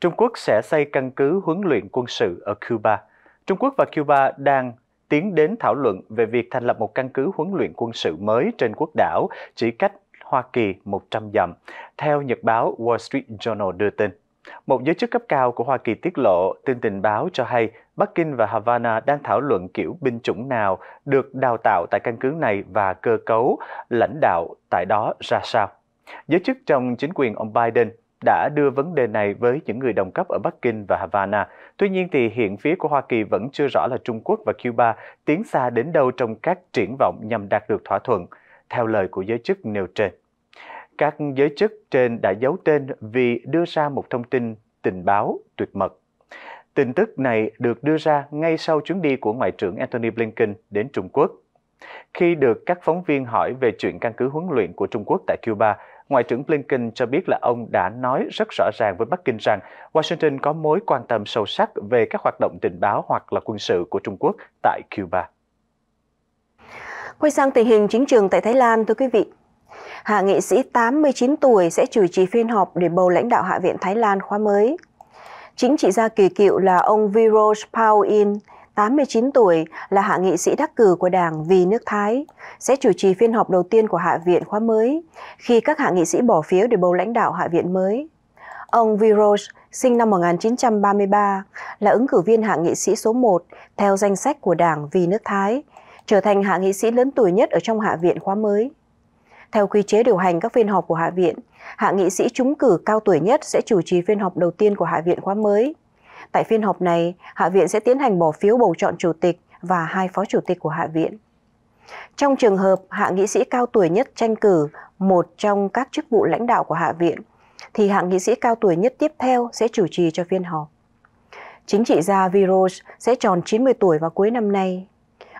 Trung Quốc sẽ xây căn cứ huấn luyện quân sự ở Cuba. Trung Quốc và Cuba đang tiến đến thảo luận về việc thành lập một căn cứ huấn luyện quân sự mới trên quốc đảo chỉ cách Hoa Kỳ 100 dặm, theo nhật báo Wall Street Journal đưa tin. Một giới chức cấp cao của Hoa Kỳ tiết lộ tin tình báo cho hay Bắc Kinh và Havana đang thảo luận kiểu binh chủng nào được đào tạo tại căn cứ này và cơ cấu lãnh đạo tại đó ra sao. Giới chức trong chính quyền ông Biden đã đưa vấn đề này với những người đồng cấp ở Bắc Kinh và Havana. Tuy nhiên thì hiện phía của Hoa Kỳ vẫn chưa rõ là Trung Quốc và Cuba tiến xa đến đâu trong các triển vọng nhằm đạt được thỏa thuận, theo lời của giới chức nêu trên. Các giới chức trên đã giấu tên vì đưa ra một thông tin tình báo tuyệt mật. Tin tức này được đưa ra ngay sau chuyến đi của Ngoại trưởng Antony Blinken đến Trung Quốc. Khi được các phóng viên hỏi về chuyện căn cứ huấn luyện của Trung Quốc tại Cuba, Ngoại trưởng Blinken cho biết là ông đã nói rất rõ ràng với Bắc Kinh rằng Washington có mối quan tâm sâu sắc về các hoạt động tình báo hoặc là quân sự của Trung Quốc tại Cuba. Quay sang tình hình chính trường tại Thái Lan, thưa quý vị. Hạ nghị sĩ 89 tuổi sẽ chủ trì phiên họp để bầu lãnh đạo Hạ viện Thái Lan khóa mới. Chính trị gia kỳ cựu là ông Viroj Pau 89 tuổi, là hạ nghị sĩ đắc cử của Đảng Vì nước Thái, sẽ chủ trì phiên họp đầu tiên của Hạ viện khóa mới, khi các hạ nghị sĩ bỏ phiếu để bầu lãnh đạo Hạ viện mới. Ông Viros, sinh năm 1933, là ứng cử viên hạ nghị sĩ số 1 theo danh sách của Đảng Vì nước Thái, trở thành hạ nghị sĩ lớn tuổi nhất ở trong Hạ viện khóa mới. Theo quy chế điều hành các phiên họp của Hạ viện, hạ nghị sĩ trúng cử cao tuổi nhất sẽ chủ trì phiên họp đầu tiên của Hạ viện khóa mới. Tại phiên họp này, Hạ viện sẽ tiến hành bỏ phiếu bầu chọn chủ tịch và hai phó chủ tịch của Hạ viện. Trong trường hợp hạ nghị sĩ cao tuổi nhất tranh cử một trong các chức vụ lãnh đạo của Hạ viện, thì hạ nghị sĩ cao tuổi nhất tiếp theo sẽ chủ trì cho phiên họp. Chính trị gia Viros sẽ tròn 90 tuổi vào cuối năm nay.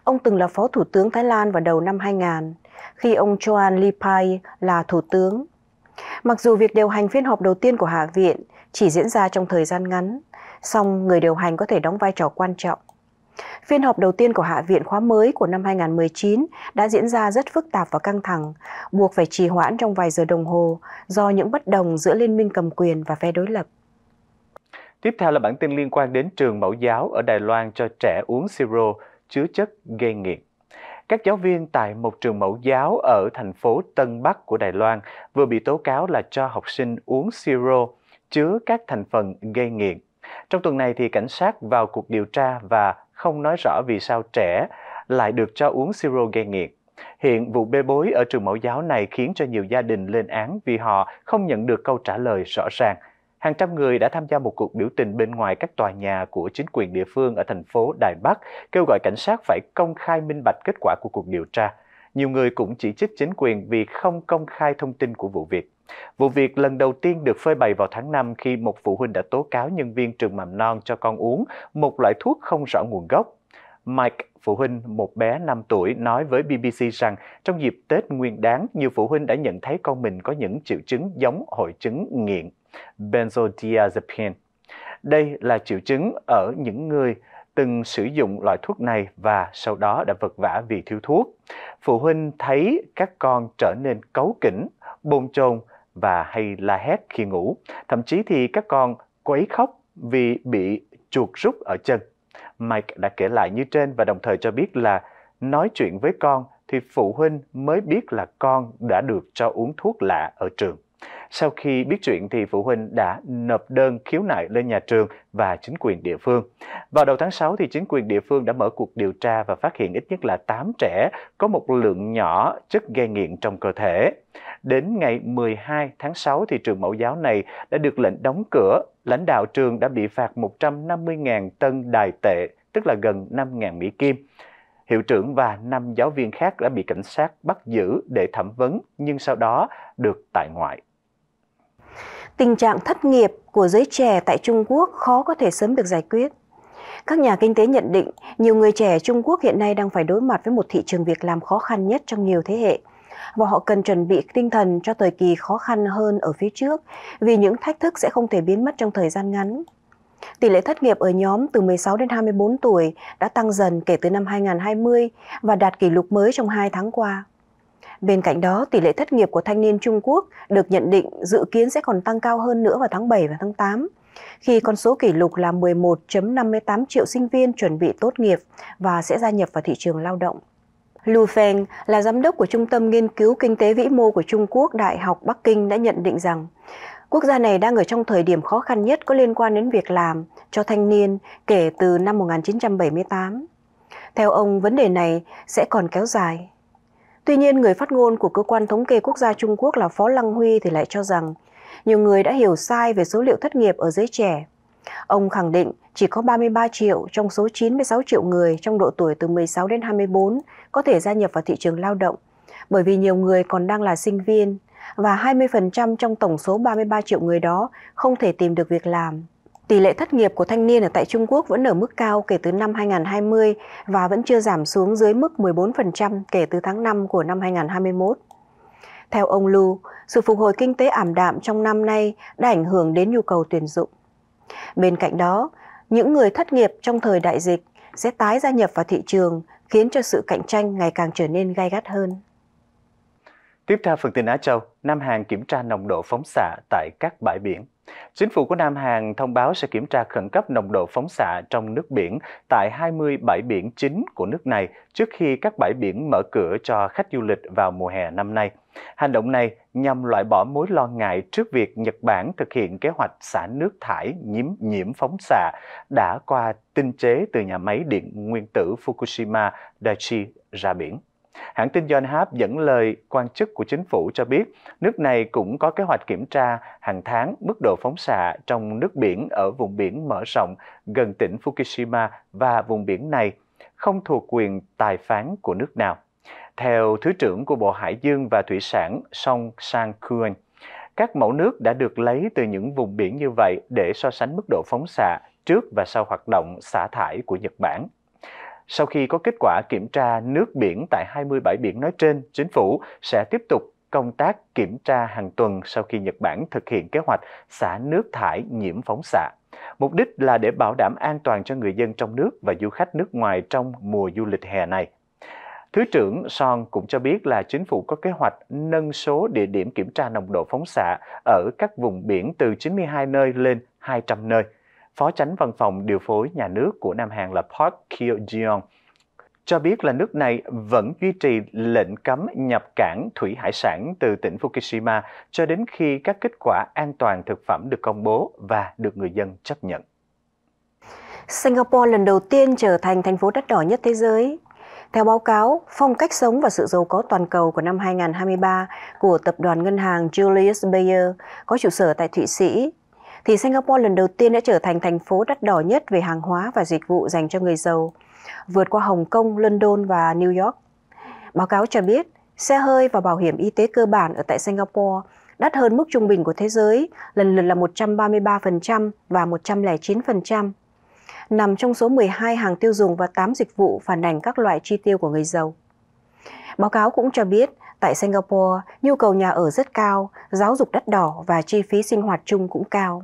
Ông từng là phó thủ tướng Thái Lan vào đầu năm 2000, khi ông Choan Lipai là thủ tướng. Mặc dù việc điều hành phiên họp đầu tiên của Hạ viện chỉ diễn ra trong thời gian ngắn, song người điều hành có thể đóng vai trò quan trọng. Phiên họp đầu tiên của Hạ viện khóa mới của năm 2019 đã diễn ra rất phức tạp và căng thẳng, buộc phải trì hoãn trong vài giờ đồng hồ do những bất đồng giữa liên minh cầm quyền và phe đối lập. Tiếp theo là bản tin liên quan đến trường mẫu giáo ở Đài Loan cho trẻ uống siro chứa chất gây nghiện. Các giáo viên tại một trường mẫu giáo ở thành phố Tân Bắc của Đài Loan vừa bị tố cáo là cho học sinh uống siro chứa các thành phần gây nghiện trong tuần này thì cảnh sát vào cuộc điều tra và không nói rõ vì sao trẻ lại được cho uống siro gây nghiện. Hiện vụ bê bối ở trường mẫu giáo này khiến cho nhiều gia đình lên án vì họ không nhận được câu trả lời rõ ràng. Hàng trăm người đã tham gia một cuộc biểu tình bên ngoài các tòa nhà của chính quyền địa phương ở thành phố Đài Bắc, kêu gọi cảnh sát phải công khai minh bạch kết quả của cuộc điều tra nhiều người cũng chỉ trích chính quyền vì không công khai thông tin của vụ việc. Vụ việc lần đầu tiên được phơi bày vào tháng 5 khi một phụ huynh đã tố cáo nhân viên trường mầm non cho con uống một loại thuốc không rõ nguồn gốc. Mike, phụ huynh một bé 5 tuổi, nói với BBC rằng trong dịp Tết nguyên đáng, nhiều phụ huynh đã nhận thấy con mình có những triệu chứng giống hội chứng nghiện benzodiazepine. Đây là triệu chứng ở những người từng sử dụng loại thuốc này và sau đó đã vật vã vì thiếu thuốc. Phụ huynh thấy các con trở nên cấu kỉnh, bồn chồn và hay la hét khi ngủ. Thậm chí thì các con quấy khóc vì bị chuột rút ở chân. Mike đã kể lại như trên và đồng thời cho biết là nói chuyện với con thì phụ huynh mới biết là con đã được cho uống thuốc lạ ở trường. Sau khi biết chuyện thì phụ huynh đã nộp đơn khiếu nại lên nhà trường và chính quyền địa phương. Vào đầu tháng 6 thì chính quyền địa phương đã mở cuộc điều tra và phát hiện ít nhất là 8 trẻ có một lượng nhỏ chất gây nghiện trong cơ thể. Đến ngày 12 tháng 6 thì trường mẫu giáo này đã được lệnh đóng cửa. Lãnh đạo trường đã bị phạt 150.000 tân đài tệ, tức là gần 5.000 Mỹ Kim. Hiệu trưởng và 5 giáo viên khác đã bị cảnh sát bắt giữ để thẩm vấn nhưng sau đó được tại ngoại tình trạng thất nghiệp của giới trẻ tại Trung Quốc khó có thể sớm được giải quyết. Các nhà kinh tế nhận định, nhiều người trẻ Trung Quốc hiện nay đang phải đối mặt với một thị trường việc làm khó khăn nhất trong nhiều thế hệ và họ cần chuẩn bị tinh thần cho thời kỳ khó khăn hơn ở phía trước vì những thách thức sẽ không thể biến mất trong thời gian ngắn. Tỷ lệ thất nghiệp ở nhóm từ 16 đến 24 tuổi đã tăng dần kể từ năm 2020 và đạt kỷ lục mới trong 2 tháng qua. Bên cạnh đó, tỷ lệ thất nghiệp của thanh niên Trung Quốc được nhận định dự kiến sẽ còn tăng cao hơn nữa vào tháng 7 và tháng 8, khi con số kỷ lục là 11.58 triệu sinh viên chuẩn bị tốt nghiệp và sẽ gia nhập vào thị trường lao động. Lu Feng là giám đốc của Trung tâm Nghiên cứu Kinh tế Vĩ mô của Trung Quốc Đại học Bắc Kinh đã nhận định rằng quốc gia này đang ở trong thời điểm khó khăn nhất có liên quan đến việc làm cho thanh niên kể từ năm 1978. Theo ông, vấn đề này sẽ còn kéo dài Tuy nhiên, người phát ngôn của cơ quan thống kê quốc gia Trung Quốc là Phó Lăng Huy thì lại cho rằng nhiều người đã hiểu sai về số liệu thất nghiệp ở giới trẻ. Ông khẳng định chỉ có 33 triệu trong số 96 triệu người trong độ tuổi từ 16 đến 24 có thể gia nhập vào thị trường lao động, bởi vì nhiều người còn đang là sinh viên và 20% trong tổng số 33 triệu người đó không thể tìm được việc làm. Tỷ lệ thất nghiệp của thanh niên ở tại Trung Quốc vẫn ở mức cao kể từ năm 2020 và vẫn chưa giảm xuống dưới mức 14% kể từ tháng 5 của năm 2021. Theo ông Lu, sự phục hồi kinh tế ảm đạm trong năm nay đã ảnh hưởng đến nhu cầu tuyển dụng. Bên cạnh đó, những người thất nghiệp trong thời đại dịch sẽ tái gia nhập vào thị trường, khiến cho sự cạnh tranh ngày càng trở nên gay gắt hơn. Tiếp theo phần tin Á Châu, Nam Hàn kiểm tra nồng độ phóng xạ tại các bãi biển. Chính phủ của Nam Hàn thông báo sẽ kiểm tra khẩn cấp nồng độ phóng xạ trong nước biển tại 20 bãi biển chính của nước này trước khi các bãi biển mở cửa cho khách du lịch vào mùa hè năm nay. Hành động này nhằm loại bỏ mối lo ngại trước việc Nhật Bản thực hiện kế hoạch xả nước thải nhiễm nhiễm phóng xạ đã qua tinh chế từ nhà máy điện nguyên tử Fukushima Daiichi ra biển. Hãng tin Yonhap dẫn lời quan chức của chính phủ cho biết nước này cũng có kế hoạch kiểm tra hàng tháng mức độ phóng xạ trong nước biển ở vùng biển mở rộng gần tỉnh Fukushima và vùng biển này không thuộc quyền tài phán của nước nào. Theo Thứ trưởng của Bộ Hải dương và Thủy sản Song Sang Kuan, các mẫu nước đã được lấy từ những vùng biển như vậy để so sánh mức độ phóng xạ trước và sau hoạt động xả thải của Nhật Bản. Sau khi có kết quả kiểm tra nước biển tại 20 bãi biển nói trên, chính phủ sẽ tiếp tục công tác kiểm tra hàng tuần sau khi Nhật Bản thực hiện kế hoạch xả nước thải nhiễm phóng xạ. Mục đích là để bảo đảm an toàn cho người dân trong nước và du khách nước ngoài trong mùa du lịch hè này. Thứ trưởng Son cũng cho biết là chính phủ có kế hoạch nâng số địa điểm kiểm tra nồng độ phóng xạ ở các vùng biển từ 92 nơi lên 200 nơi. Phó tránh văn phòng điều phối nhà nước của Nam Hàn là Park Kyo-jeon, cho biết là nước này vẫn duy trì lệnh cấm nhập cảng thủy hải sản từ tỉnh Fukushima cho đến khi các kết quả an toàn thực phẩm được công bố và được người dân chấp nhận. Singapore lần đầu tiên trở thành thành phố đất đỏ nhất thế giới. Theo báo cáo Phong cách sống và sự giàu có toàn cầu của năm 2023 của tập đoàn ngân hàng Julius Baer có trụ sở tại Thụy Sĩ thì Singapore lần đầu tiên đã trở thành thành phố đắt đỏ nhất về hàng hóa và dịch vụ dành cho người giàu, vượt qua Hồng Kông, London và New York. Báo cáo cho biết, xe hơi và bảo hiểm y tế cơ bản ở tại Singapore đắt hơn mức trung bình của thế giới, lần lượt là 133% và 109%, nằm trong số 12 hàng tiêu dùng và 8 dịch vụ phản ảnh các loại chi tiêu của người giàu. Báo cáo cũng cho biết, tại Singapore, nhu cầu nhà ở rất cao, giáo dục đắt đỏ và chi phí sinh hoạt chung cũng cao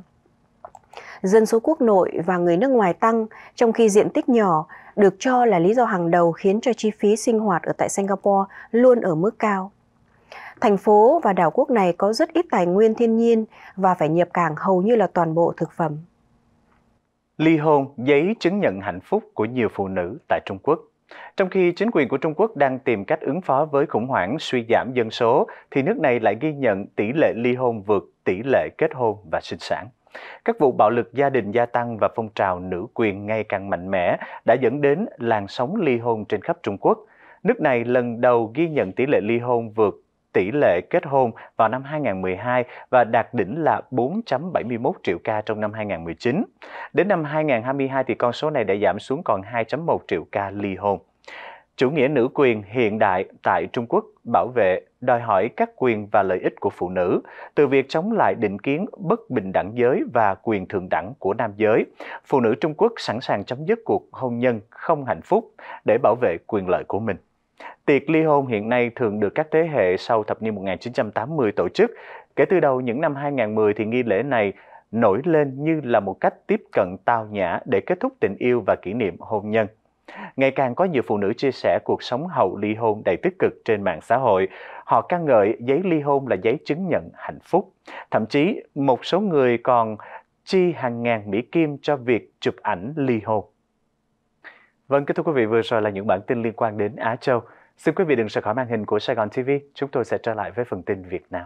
dân số quốc nội và người nước ngoài tăng, trong khi diện tích nhỏ được cho là lý do hàng đầu khiến cho chi phí sinh hoạt ở tại Singapore luôn ở mức cao. Thành phố và đảo quốc này có rất ít tài nguyên thiên nhiên và phải nhập cảng hầu như là toàn bộ thực phẩm. Ly hôn, giấy chứng nhận hạnh phúc của nhiều phụ nữ tại Trung Quốc. Trong khi chính quyền của Trung Quốc đang tìm cách ứng phó với khủng hoảng suy giảm dân số, thì nước này lại ghi nhận tỷ lệ ly hôn vượt tỷ lệ kết hôn và sinh sản. Các vụ bạo lực gia đình gia tăng và phong trào nữ quyền ngày càng mạnh mẽ đã dẫn đến làn sóng ly hôn trên khắp Trung Quốc. Nước này lần đầu ghi nhận tỷ lệ ly hôn vượt tỷ lệ kết hôn vào năm 2012 và đạt đỉnh là 4.71 triệu ca trong năm 2019. Đến năm 2022 thì con số này đã giảm xuống còn 2.1 triệu ca ly hôn. Chủ nghĩa nữ quyền hiện đại tại Trung Quốc bảo vệ đòi hỏi các quyền và lợi ích của phụ nữ, từ việc chống lại định kiến bất bình đẳng giới và quyền thượng đẳng của nam giới. Phụ nữ Trung Quốc sẵn sàng chấm dứt cuộc hôn nhân không hạnh phúc để bảo vệ quyền lợi của mình. Tiệc ly hôn hiện nay thường được các thế hệ sau thập niên 1980 tổ chức. Kể từ đầu những năm 2010 thì nghi lễ này nổi lên như là một cách tiếp cận tao nhã để kết thúc tình yêu và kỷ niệm hôn nhân. Ngày càng có nhiều phụ nữ chia sẻ cuộc sống hậu ly hôn đầy tích cực trên mạng xã hội. Họ ca ngợi giấy ly hôn là giấy chứng nhận hạnh phúc. Thậm chí một số người còn chi hàng ngàn Mỹ Kim cho việc chụp ảnh ly hôn. Vâng, kính thưa quý vị, vừa rồi là những bản tin liên quan đến Á Châu. Xin quý vị đừng rời khỏi màn hình của Sài Gòn TV. Chúng tôi sẽ trở lại với phần tin Việt Nam.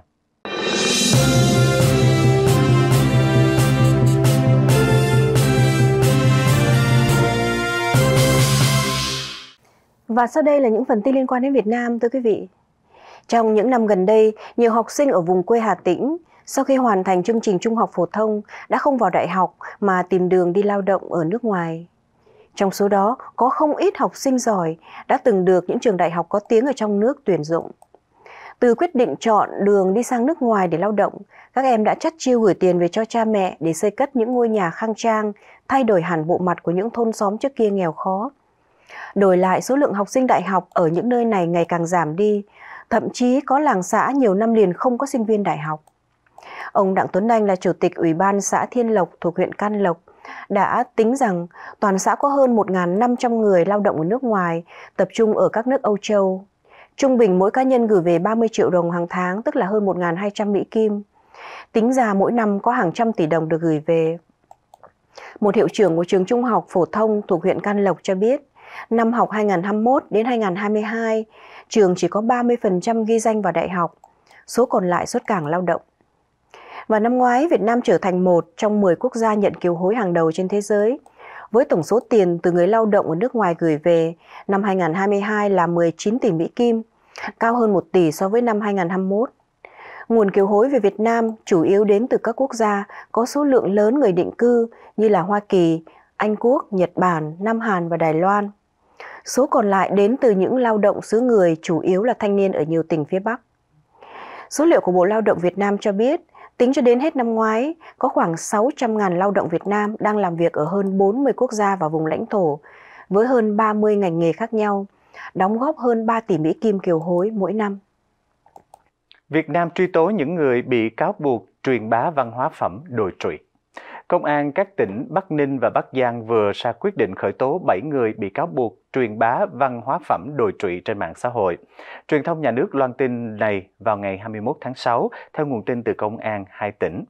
Và sau đây là những phần tin liên quan đến Việt Nam, thưa quý vị. Trong những năm gần đây, nhiều học sinh ở vùng quê Hà Tĩnh sau khi hoàn thành chương trình trung học phổ thông đã không vào đại học mà tìm đường đi lao động ở nước ngoài. Trong số đó có không ít học sinh giỏi đã từng được những trường đại học có tiếng ở trong nước tuyển dụng. Từ quyết định chọn đường đi sang nước ngoài để lao động, các em đã chất chiêu gửi tiền về cho cha mẹ để xây cất những ngôi nhà khang trang, thay đổi hẳn bộ mặt của những thôn xóm trước kia nghèo khó. Đổi lại số lượng học sinh đại học ở những nơi này ngày càng giảm đi, thậm chí có làng xã nhiều năm liền không có sinh viên đại học. Ông Đặng Tuấn Anh là chủ tịch Ủy ban xã Thiên Lộc thuộc huyện Can Lộc, đã tính rằng toàn xã có hơn 1.500 người lao động ở nước ngoài, tập trung ở các nước Âu Châu. Trung bình mỗi cá nhân gửi về 30 triệu đồng hàng tháng, tức là hơn 1.200 Mỹ Kim. Tính ra mỗi năm có hàng trăm tỷ đồng được gửi về. Một hiệu trưởng của trường trung học phổ thông thuộc huyện Can Lộc cho biết, Năm học 2021 đến 2022, trường chỉ có 30% ghi danh vào đại học, số còn lại xuất cảng lao động. Và năm ngoái, Việt Nam trở thành một trong 10 quốc gia nhận kiều hối hàng đầu trên thế giới, với tổng số tiền từ người lao động ở nước ngoài gửi về năm 2022 là 19 tỷ Mỹ Kim, cao hơn 1 tỷ so với năm 2021. Nguồn kiều hối về Việt Nam chủ yếu đến từ các quốc gia có số lượng lớn người định cư như là Hoa Kỳ, Anh Quốc, Nhật Bản, Nam Hàn và Đài Loan. Số còn lại đến từ những lao động xứ người, chủ yếu là thanh niên ở nhiều tỉnh phía Bắc. Số liệu của Bộ Lao động Việt Nam cho biết, tính cho đến hết năm ngoái, có khoảng 600.000 lao động Việt Nam đang làm việc ở hơn 40 quốc gia và vùng lãnh thổ, với hơn 30 ngành nghề khác nhau, đóng góp hơn 3 tỷ Mỹ Kim kiều hối mỗi năm. Việt Nam truy tố những người bị cáo buộc truyền bá văn hóa phẩm đồi trụy. Công an các tỉnh Bắc Ninh và Bắc Giang vừa ra quyết định khởi tố 7 người bị cáo buộc truyền bá văn hóa phẩm đồi trụy trên mạng xã hội. Truyền thông nhà nước loan tin này vào ngày 21 tháng 6 theo nguồn tin từ công an hai tỉnh.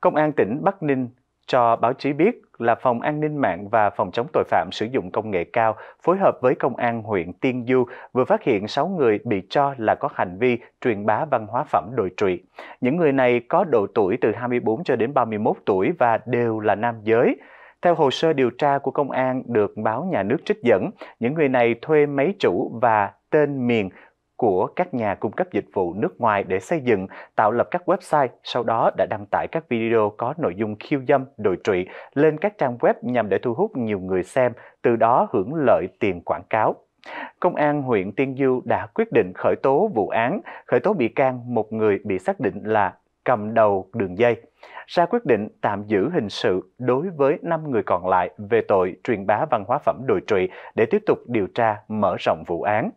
Công an tỉnh Bắc Ninh cho báo chí biết là Phòng An ninh mạng và Phòng chống tội phạm sử dụng công nghệ cao phối hợp với Công an huyện Tiên Du vừa phát hiện 6 người bị cho là có hành vi truyền bá văn hóa phẩm đồi trụy. Những người này có độ tuổi từ 24 cho đến 31 tuổi và đều là nam giới. Theo hồ sơ điều tra của công an được báo nhà nước trích dẫn, những người này thuê máy chủ và tên miền của các nhà cung cấp dịch vụ nước ngoài để xây dựng, tạo lập các website, sau đó đã đăng tải các video có nội dung khiêu dâm, đồi trụy lên các trang web nhằm để thu hút nhiều người xem, từ đó hưởng lợi tiền quảng cáo. Công an huyện Tiên Du đã quyết định khởi tố vụ án, khởi tố bị can một người bị xác định là cầm đầu đường dây, ra quyết định tạm giữ hình sự đối với 5 người còn lại về tội truyền bá văn hóa phẩm đồi trụy để tiếp tục điều tra mở rộng vụ án.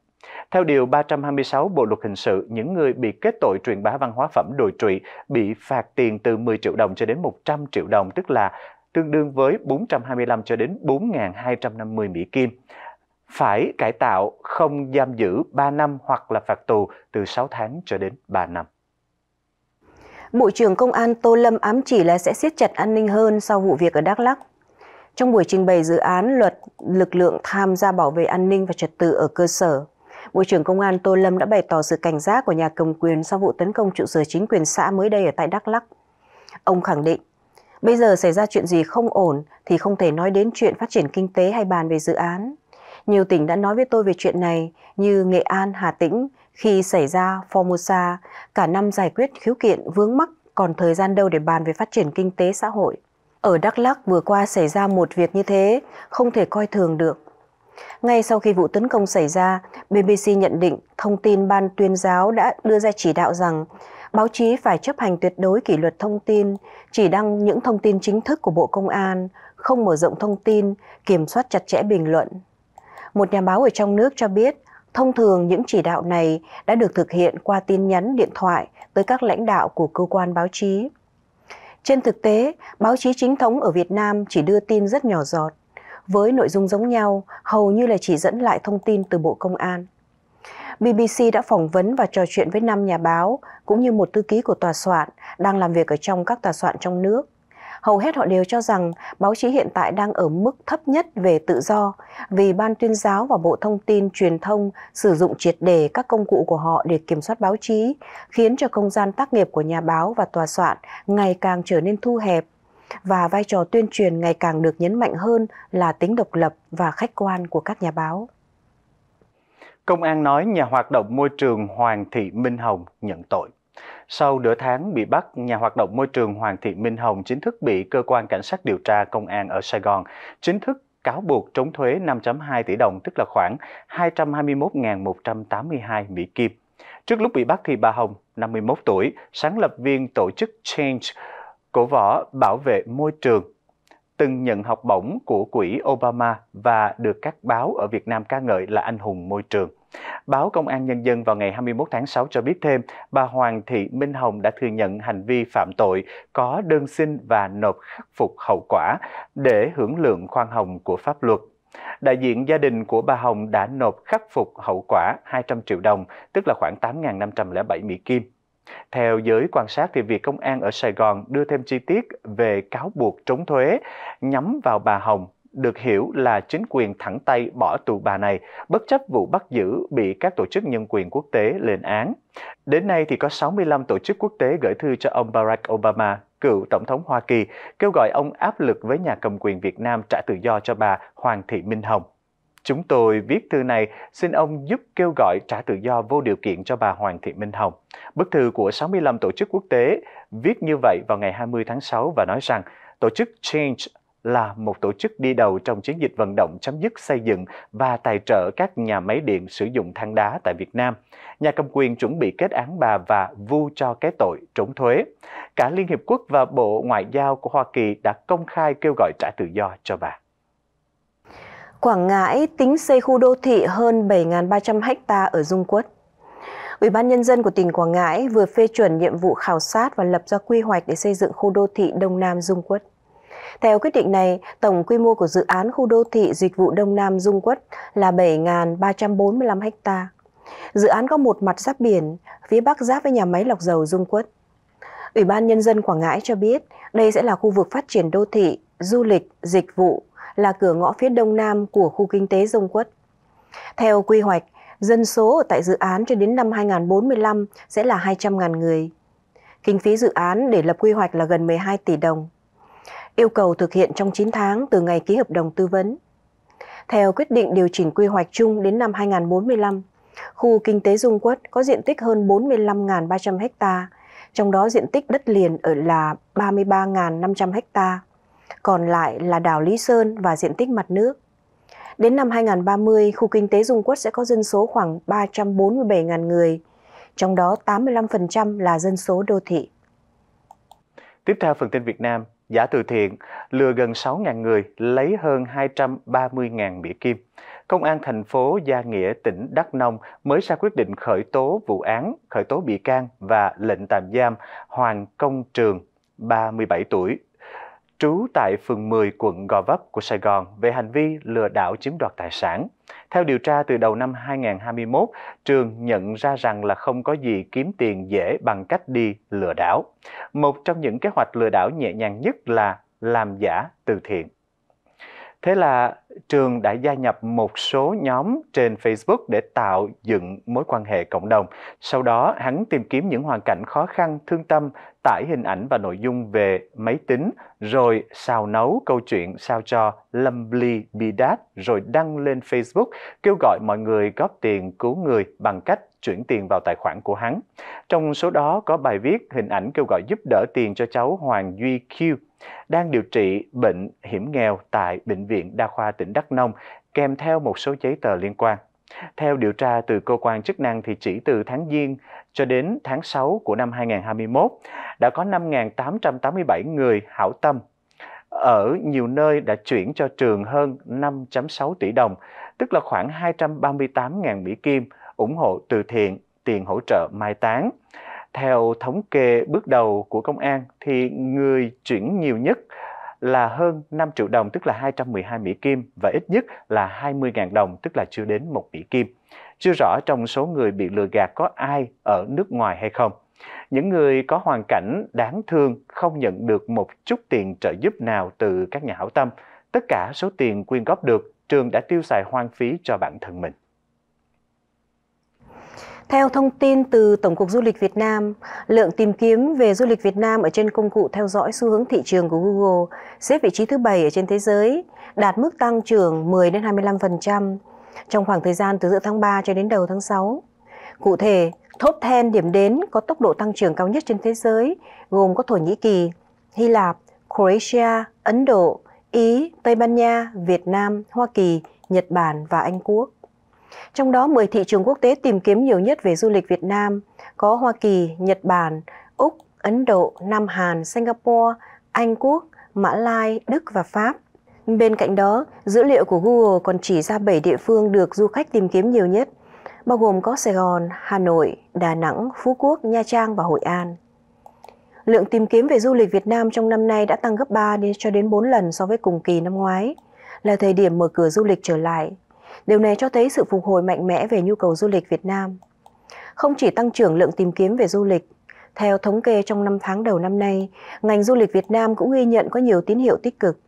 Theo Điều 326 Bộ Luật Hình sự, những người bị kết tội truyền bá văn hóa phẩm đồi trụy bị phạt tiền từ 10 triệu đồng cho đến 100 triệu đồng, tức là tương đương với 425 cho đến 4.250 Mỹ Kim. Phải cải tạo không giam giữ 3 năm hoặc là phạt tù từ 6 tháng cho đến 3 năm. Bộ trưởng Công an Tô Lâm ám chỉ là sẽ siết chặt an ninh hơn sau vụ việc ở Đắk Lắk. Trong buổi trình bày dự án luật lực lượng tham gia bảo vệ an ninh và trật tự ở cơ sở Bộ trưởng Công an Tô Lâm đã bày tỏ sự cảnh giác của nhà cầm quyền sau vụ tấn công trụ sở chính quyền xã mới đây ở tại Đắk Lắk. Ông khẳng định, bây giờ xảy ra chuyện gì không ổn thì không thể nói đến chuyện phát triển kinh tế hay bàn về dự án. Nhiều tỉnh đã nói với tôi về chuyện này như Nghệ An, Hà Tĩnh khi xảy ra Formosa, cả năm giải quyết khiếu kiện vướng mắc còn thời gian đâu để bàn về phát triển kinh tế xã hội. Ở Đắk Lắk vừa qua xảy ra một việc như thế, không thể coi thường được. Ngay sau khi vụ tấn công xảy ra, BBC nhận định thông tin ban tuyên giáo đã đưa ra chỉ đạo rằng báo chí phải chấp hành tuyệt đối kỷ luật thông tin, chỉ đăng những thông tin chính thức của Bộ Công an, không mở rộng thông tin, kiểm soát chặt chẽ bình luận. Một nhà báo ở trong nước cho biết, thông thường những chỉ đạo này đã được thực hiện qua tin nhắn điện thoại tới các lãnh đạo của cơ quan báo chí. Trên thực tế, báo chí chính thống ở Việt Nam chỉ đưa tin rất nhỏ giọt, với nội dung giống nhau, hầu như là chỉ dẫn lại thông tin từ Bộ Công an. BBC đã phỏng vấn và trò chuyện với năm nhà báo cũng như một thư ký của tòa soạn đang làm việc ở trong các tòa soạn trong nước. Hầu hết họ đều cho rằng báo chí hiện tại đang ở mức thấp nhất về tự do vì Ban tuyên giáo và Bộ Thông tin Truyền thông sử dụng triệt đề các công cụ của họ để kiểm soát báo chí, khiến cho không gian tác nghiệp của nhà báo và tòa soạn ngày càng trở nên thu hẹp và vai trò tuyên truyền ngày càng được nhấn mạnh hơn là tính độc lập và khách quan của các nhà báo. Công an nói nhà hoạt động môi trường Hoàng Thị Minh Hồng nhận tội. Sau nửa tháng bị bắt, nhà hoạt động môi trường Hoàng Thị Minh Hồng chính thức bị cơ quan cảnh sát điều tra công an ở Sài Gòn chính thức cáo buộc trốn thuế 5.2 tỷ đồng tức là khoảng 221.182 Mỹ Kim. Trước lúc bị bắt thì bà Hồng, 51 tuổi, sáng lập viên tổ chức Change Cổ võ bảo vệ môi trường từng nhận học bổng của quỹ Obama và được các báo ở Việt Nam ca ngợi là anh hùng môi trường. Báo Công an Nhân dân vào ngày 21 tháng 6 cho biết thêm, bà Hoàng Thị Minh Hồng đã thừa nhận hành vi phạm tội, có đơn xin và nộp khắc phục hậu quả để hưởng lượng khoan hồng của pháp luật. Đại diện gia đình của bà Hồng đã nộp khắc phục hậu quả 200 triệu đồng, tức là khoảng 8.507 Mỹ Kim theo giới quan sát thì việc công an ở Sài Gòn đưa thêm chi tiết về cáo buộc trốn thuế nhắm vào bà Hồng được hiểu là chính quyền thẳng tay bỏ tù bà này, bất chấp vụ bắt giữ bị các tổ chức nhân quyền quốc tế lên án. Đến nay thì có 65 tổ chức quốc tế gửi thư cho ông Barack Obama, cựu tổng thống Hoa Kỳ, kêu gọi ông áp lực với nhà cầm quyền Việt Nam trả tự do cho bà Hoàng Thị Minh Hồng. Chúng tôi viết thư này xin ông giúp kêu gọi trả tự do vô điều kiện cho bà Hoàng Thị Minh Hồng. Bức thư của 65 tổ chức quốc tế viết như vậy vào ngày 20 tháng 6 và nói rằng tổ chức Change là một tổ chức đi đầu trong chiến dịch vận động chấm dứt xây dựng và tài trợ các nhà máy điện sử dụng than đá tại Việt Nam. Nhà cầm quyền chuẩn bị kết án bà và vu cho cái tội trốn thuế. Cả Liên Hiệp Quốc và Bộ Ngoại giao của Hoa Kỳ đã công khai kêu gọi trả tự do cho bà. Quảng Ngãi tính xây khu đô thị hơn 7.300 ha ở Dung Quất. Ủy ban Nhân dân của tỉnh Quảng Ngãi vừa phê chuẩn nhiệm vụ khảo sát và lập ra quy hoạch để xây dựng khu đô thị Đông Nam Dung Quất. Theo quyết định này, tổng quy mô của dự án khu đô thị dịch vụ Đông Nam Dung Quất là 7.345 ha. Dự án có một mặt giáp biển, phía bắc giáp với nhà máy lọc dầu Dung Quất. Ủy ban Nhân dân Quảng Ngãi cho biết đây sẽ là khu vực phát triển đô thị, du lịch, dịch vụ, là cửa ngõ phía đông nam của khu kinh tế Dung Quất. Theo quy hoạch, dân số ở tại dự án cho đến năm 2045 sẽ là 200.000 người. Kinh phí dự án để lập quy hoạch là gần 12 tỷ đồng. Yêu cầu thực hiện trong 9 tháng từ ngày ký hợp đồng tư vấn. Theo quyết định điều chỉnh quy hoạch chung đến năm 2045, khu kinh tế Dung Quất có diện tích hơn 45.300 ha, trong đó diện tích đất liền ở là 33.500 ha còn lại là đảo Lý Sơn và diện tích mặt nước. Đến năm 2030, khu kinh tế Dung quốc sẽ có dân số khoảng 347.000 người, trong đó 85% là dân số đô thị. Tiếp theo phần tin Việt Nam, giả từ thiện lừa gần 6.000 người lấy hơn 230.000 bịa kim. Công an thành phố Gia Nghĩa, tỉnh Đắk Nông mới ra quyết định khởi tố vụ án, khởi tố bị can và lệnh tạm giam Hoàng Công Trường, 37 tuổi, trú tại phường 10 quận Gò Vấp của Sài Gòn về hành vi lừa đảo chiếm đoạt tài sản. Theo điều tra từ đầu năm 2021, Trường nhận ra rằng là không có gì kiếm tiền dễ bằng cách đi lừa đảo. Một trong những kế hoạch lừa đảo nhẹ nhàng nhất là làm giả từ thiện. Thế là trường đã gia nhập một số nhóm trên Facebook để tạo dựng mối quan hệ cộng đồng. Sau đó, hắn tìm kiếm những hoàn cảnh khó khăn, thương tâm, tải hình ảnh và nội dung về máy tính, rồi xào nấu câu chuyện sao cho lâm bi đát, rồi đăng lên Facebook, kêu gọi mọi người góp tiền cứu người bằng cách chuyển tiền vào tài khoản của hắn. Trong số đó có bài viết hình ảnh kêu gọi giúp đỡ tiền cho cháu Hoàng Duy Q đang điều trị bệnh hiểm nghèo tại Bệnh viện Đa khoa tỉnh Đắk Nông kèm theo một số giấy tờ liên quan. Theo điều tra từ cơ quan chức năng thì chỉ từ tháng Giêng cho đến tháng 6 của năm 2021 đã có 5.887 người hảo tâm ở nhiều nơi đã chuyển cho trường hơn 5.6 tỷ đồng, tức là khoảng 238.000 Mỹ Kim ủng hộ từ thiện tiền hỗ trợ mai táng. Theo thống kê bước đầu của công an thì người chuyển nhiều nhất là hơn 5 triệu đồng tức là 212 Mỹ Kim và ít nhất là 20.000 đồng tức là chưa đến 1 Mỹ Kim. Chưa rõ trong số người bị lừa gạt có ai ở nước ngoài hay không. Những người có hoàn cảnh đáng thương không nhận được một chút tiền trợ giúp nào từ các nhà hảo tâm. Tất cả số tiền quyên góp được, trường đã tiêu xài hoang phí cho bản thân mình. Theo thông tin từ Tổng cục Du lịch Việt Nam, lượng tìm kiếm về du lịch Việt Nam ở trên công cụ theo dõi xu hướng thị trường của Google xếp vị trí thứ 7 ở trên thế giới, đạt mức tăng trưởng 10 đến 25% trong khoảng thời gian từ giữa tháng 3 cho đến đầu tháng 6. Cụ thể, top 10 điểm đến có tốc độ tăng trưởng cao nhất trên thế giới gồm có Thổ Nhĩ Kỳ, Hy Lạp, Croatia, Ấn Độ, Ý, Tây Ban Nha, Việt Nam, Hoa Kỳ, Nhật Bản và Anh Quốc. Trong đó 10 thị trường quốc tế tìm kiếm nhiều nhất về du lịch Việt Nam có Hoa Kỳ, Nhật Bản, Úc, Ấn Độ, Nam Hàn, Singapore, Anh Quốc, Mã Lai, Đức và Pháp. Bên cạnh đó, dữ liệu của Google còn chỉ ra 7 địa phương được du khách tìm kiếm nhiều nhất, bao gồm có Sài Gòn, Hà Nội, Đà Nẵng, Phú Quốc, Nha Trang và Hội An. Lượng tìm kiếm về du lịch Việt Nam trong năm nay đã tăng gấp 3 đến cho đến 4 lần so với cùng kỳ năm ngoái, là thời điểm mở cửa du lịch trở lại Điều này cho thấy sự phục hồi mạnh mẽ về nhu cầu du lịch Việt Nam. Không chỉ tăng trưởng lượng tìm kiếm về du lịch, theo thống kê trong 5 tháng đầu năm nay, ngành du lịch Việt Nam cũng ghi nhận có nhiều tín hiệu tích cực.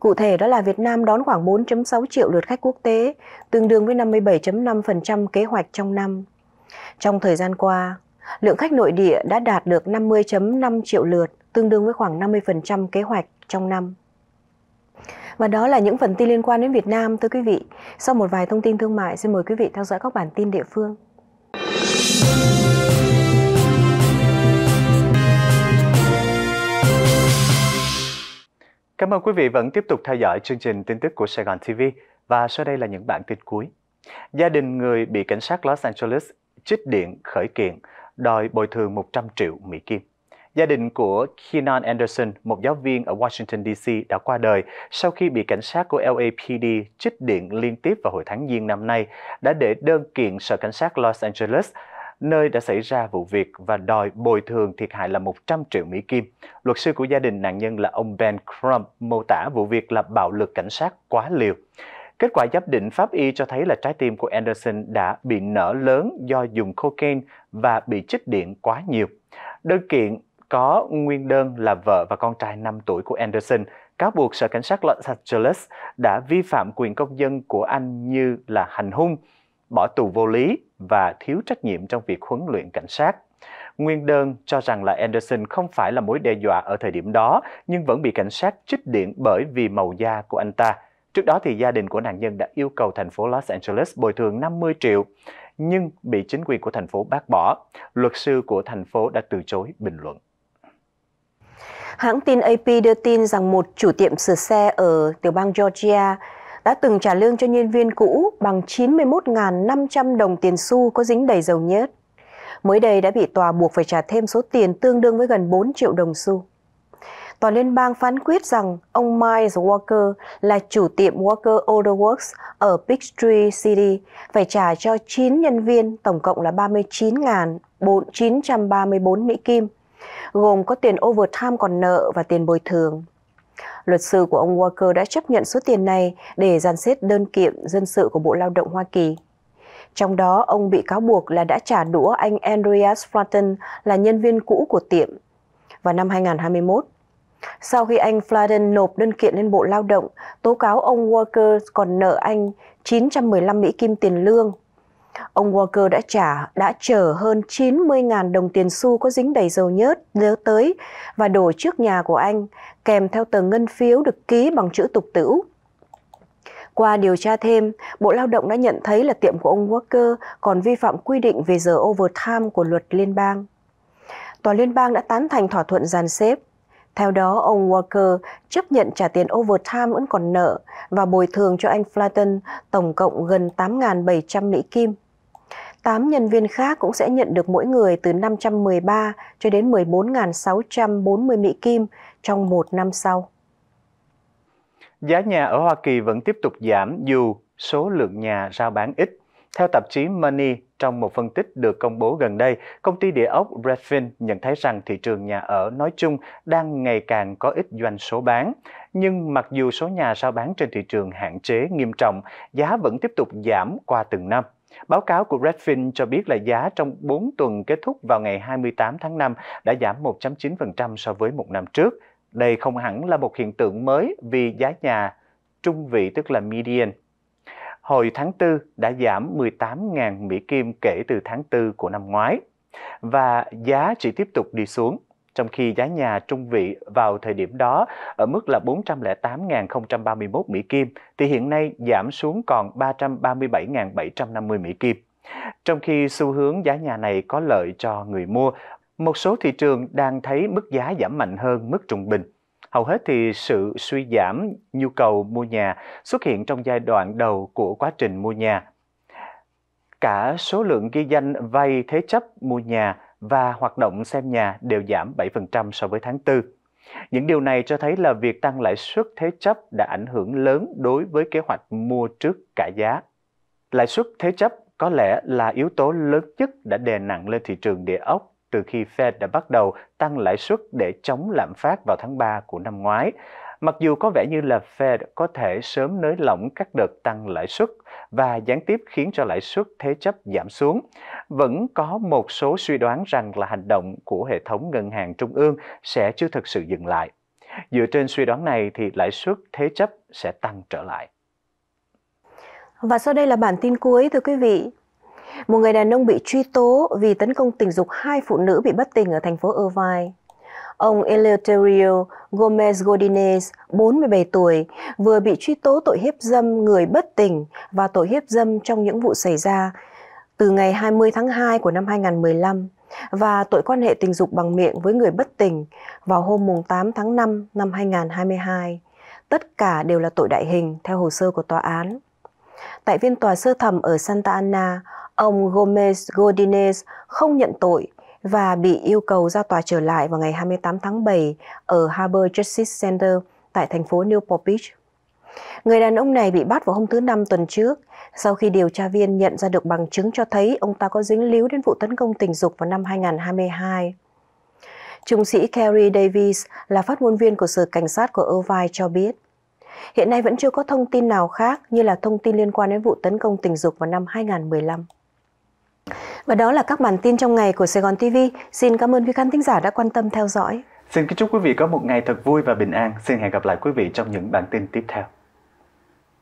Cụ thể đó là Việt Nam đón khoảng 4.6 triệu lượt khách quốc tế, tương đương với 57.5% kế hoạch trong năm. Trong thời gian qua, lượng khách nội địa đã đạt được 50.5 triệu lượt, tương đương với khoảng 50% kế hoạch trong năm. Và đó là những phần tin liên quan đến Việt Nam thưa quý vị. Sau một vài thông tin thương mại, xin mời quý vị theo dõi các bản tin địa phương. Cảm ơn quý vị vẫn tiếp tục theo dõi chương trình tin tức của Sài Gòn TV và sau đây là những bản tin cuối. Gia đình người bị cảnh sát Los Angeles chích điện khởi kiện đòi bồi thường 100 triệu Mỹ Kim. Gia đình của Keenan Anderson, một giáo viên ở Washington DC đã qua đời sau khi bị cảnh sát của LAPD trích điện liên tiếp vào hồi tháng Giêng năm nay đã để đơn kiện sở cảnh sát Los Angeles nơi đã xảy ra vụ việc và đòi bồi thường thiệt hại là 100 triệu Mỹ Kim. Luật sư của gia đình nạn nhân là ông Ben Crump mô tả vụ việc là bạo lực cảnh sát quá liều. Kết quả giám định pháp y cho thấy là trái tim của Anderson đã bị nở lớn do dùng cocaine và bị chích điện quá nhiều. Đơn kiện có nguyên đơn là vợ và con trai 5 tuổi của Anderson, cáo buộc Sở Cảnh sát Los Angeles đã vi phạm quyền công dân của anh như là hành hung, bỏ tù vô lý và thiếu trách nhiệm trong việc huấn luyện cảnh sát. Nguyên đơn cho rằng là Anderson không phải là mối đe dọa ở thời điểm đó, nhưng vẫn bị cảnh sát trích điện bởi vì màu da của anh ta. Trước đó thì gia đình của nạn nhân đã yêu cầu thành phố Los Angeles bồi thường 50 triệu, nhưng bị chính quyền của thành phố bác bỏ. Luật sư của thành phố đã từ chối bình luận. Hãng tin AP đưa tin rằng một chủ tiệm sửa xe ở tiểu bang Georgia đã từng trả lương cho nhân viên cũ bằng 91.500 đồng tiền xu có dính đầy dầu nhớt. Mới đây đã bị tòa buộc phải trả thêm số tiền tương đương với gần 4 triệu đồng xu. Tòa liên bang phán quyết rằng ông Miles Walker là chủ tiệm Walker Auto Works ở Peachtree City phải trả cho 9 nhân viên tổng cộng là 39.934 Mỹ Kim, gồm có tiền overtime còn nợ và tiền bồi thường. Luật sư của ông Walker đã chấp nhận số tiền này để dàn xếp đơn kiện dân sự của Bộ Lao động Hoa Kỳ. Trong đó, ông bị cáo buộc là đã trả đũa anh Andreas Flatten là nhân viên cũ của tiệm vào năm 2021. Sau khi anh Fladen nộp đơn kiện lên Bộ Lao động, tố cáo ông Walker còn nợ anh 915 Mỹ Kim tiền lương Ông Walker đã trả đã chở hơn 90.000 đồng tiền xu có dính đầy dầu nhớt nhớ tới và đổ trước nhà của anh, kèm theo tờ ngân phiếu được ký bằng chữ tục tử Qua điều tra thêm, Bộ Lao động đã nhận thấy là tiệm của ông Walker còn vi phạm quy định về giờ overtime của luật liên bang. Tòa liên bang đã tán thành thỏa thuận dàn xếp. Theo đó, ông Walker chấp nhận trả tiền overtime vẫn còn nợ và bồi thường cho anh Flatton tổng cộng gần 8.700 Mỹ Kim. 8 nhân viên khác cũng sẽ nhận được mỗi người từ 513 cho đến 14.640 Mỹ Kim trong một năm sau. Giá nhà ở Hoa Kỳ vẫn tiếp tục giảm dù số lượng nhà ra bán ít. Theo tạp chí Money, trong một phân tích được công bố gần đây, công ty địa ốc Redfin nhận thấy rằng thị trường nhà ở nói chung đang ngày càng có ít doanh số bán. Nhưng mặc dù số nhà sao bán trên thị trường hạn chế nghiêm trọng, giá vẫn tiếp tục giảm qua từng năm. Báo cáo của Redfin cho biết là giá trong 4 tuần kết thúc vào ngày 28 tháng 5 đã giảm 1.9% so với một năm trước. Đây không hẳn là một hiện tượng mới vì giá nhà trung vị tức là median hồi tháng 4 đã giảm 18.000 Mỹ Kim kể từ tháng 4 của năm ngoái và giá chỉ tiếp tục đi xuống trong khi giá nhà trung vị vào thời điểm đó ở mức là 408.031 Mỹ Kim thì hiện nay giảm xuống còn 337.750 Mỹ Kim. Trong khi xu hướng giá nhà này có lợi cho người mua, một số thị trường đang thấy mức giá giảm mạnh hơn mức trung bình. Hầu hết thì sự suy giảm nhu cầu mua nhà xuất hiện trong giai đoạn đầu của quá trình mua nhà. Cả số lượng ghi danh vay thế chấp mua nhà và hoạt động xem nhà đều giảm 7% so với tháng 4. Những điều này cho thấy là việc tăng lãi suất thế chấp đã ảnh hưởng lớn đối với kế hoạch mua trước cả giá. Lãi suất thế chấp có lẽ là yếu tố lớn nhất đã đè nặng lên thị trường địa ốc từ khi Fed đã bắt đầu tăng lãi suất để chống lạm phát vào tháng 3 của năm ngoái Mặc dù có vẻ như là Fed có thể sớm nới lỏng các đợt tăng lãi suất và gián tiếp khiến cho lãi suất thế chấp giảm xuống, vẫn có một số suy đoán rằng là hành động của hệ thống ngân hàng trung ương sẽ chưa thực sự dừng lại. Dựa trên suy đoán này thì lãi suất thế chấp sẽ tăng trở lại. Và sau đây là bản tin cuối thưa quý vị. Một người đàn ông bị truy tố vì tấn công tình dục hai phụ nữ bị bất tỉnh ở thành phố Irvine. Ông Eleuterio Gomez Godinez, 47 tuổi, vừa bị truy tố tội hiếp dâm người bất tỉnh và tội hiếp dâm trong những vụ xảy ra từ ngày 20 tháng 2 của năm 2015 và tội quan hệ tình dục bằng miệng với người bất tỉnh vào hôm 8 tháng 5 năm 2022. Tất cả đều là tội đại hình theo hồ sơ của tòa án. Tại phiên tòa sơ thẩm ở Santa Ana, ông Gomez Godinez không nhận tội và bị yêu cầu ra tòa trở lại vào ngày 28 tháng 7 ở Harbor Justice Center tại thành phố Newport Beach. Người đàn ông này bị bắt vào hôm thứ Năm tuần trước, sau khi điều tra viên nhận ra được bằng chứng cho thấy ông ta có dính líu đến vụ tấn công tình dục vào năm 2022. Trung sĩ Kerry Davis là phát ngôn viên của Sở Cảnh sát của Irvine cho biết, hiện nay vẫn chưa có thông tin nào khác như là thông tin liên quan đến vụ tấn công tình dục vào năm 2015. Và đó là các bản tin trong ngày của Sài Gòn TV. Xin cảm ơn quý khán thính giả đã quan tâm theo dõi. Xin kính chúc quý vị có một ngày thật vui và bình an. Xin hẹn gặp lại quý vị trong những bản tin tiếp theo.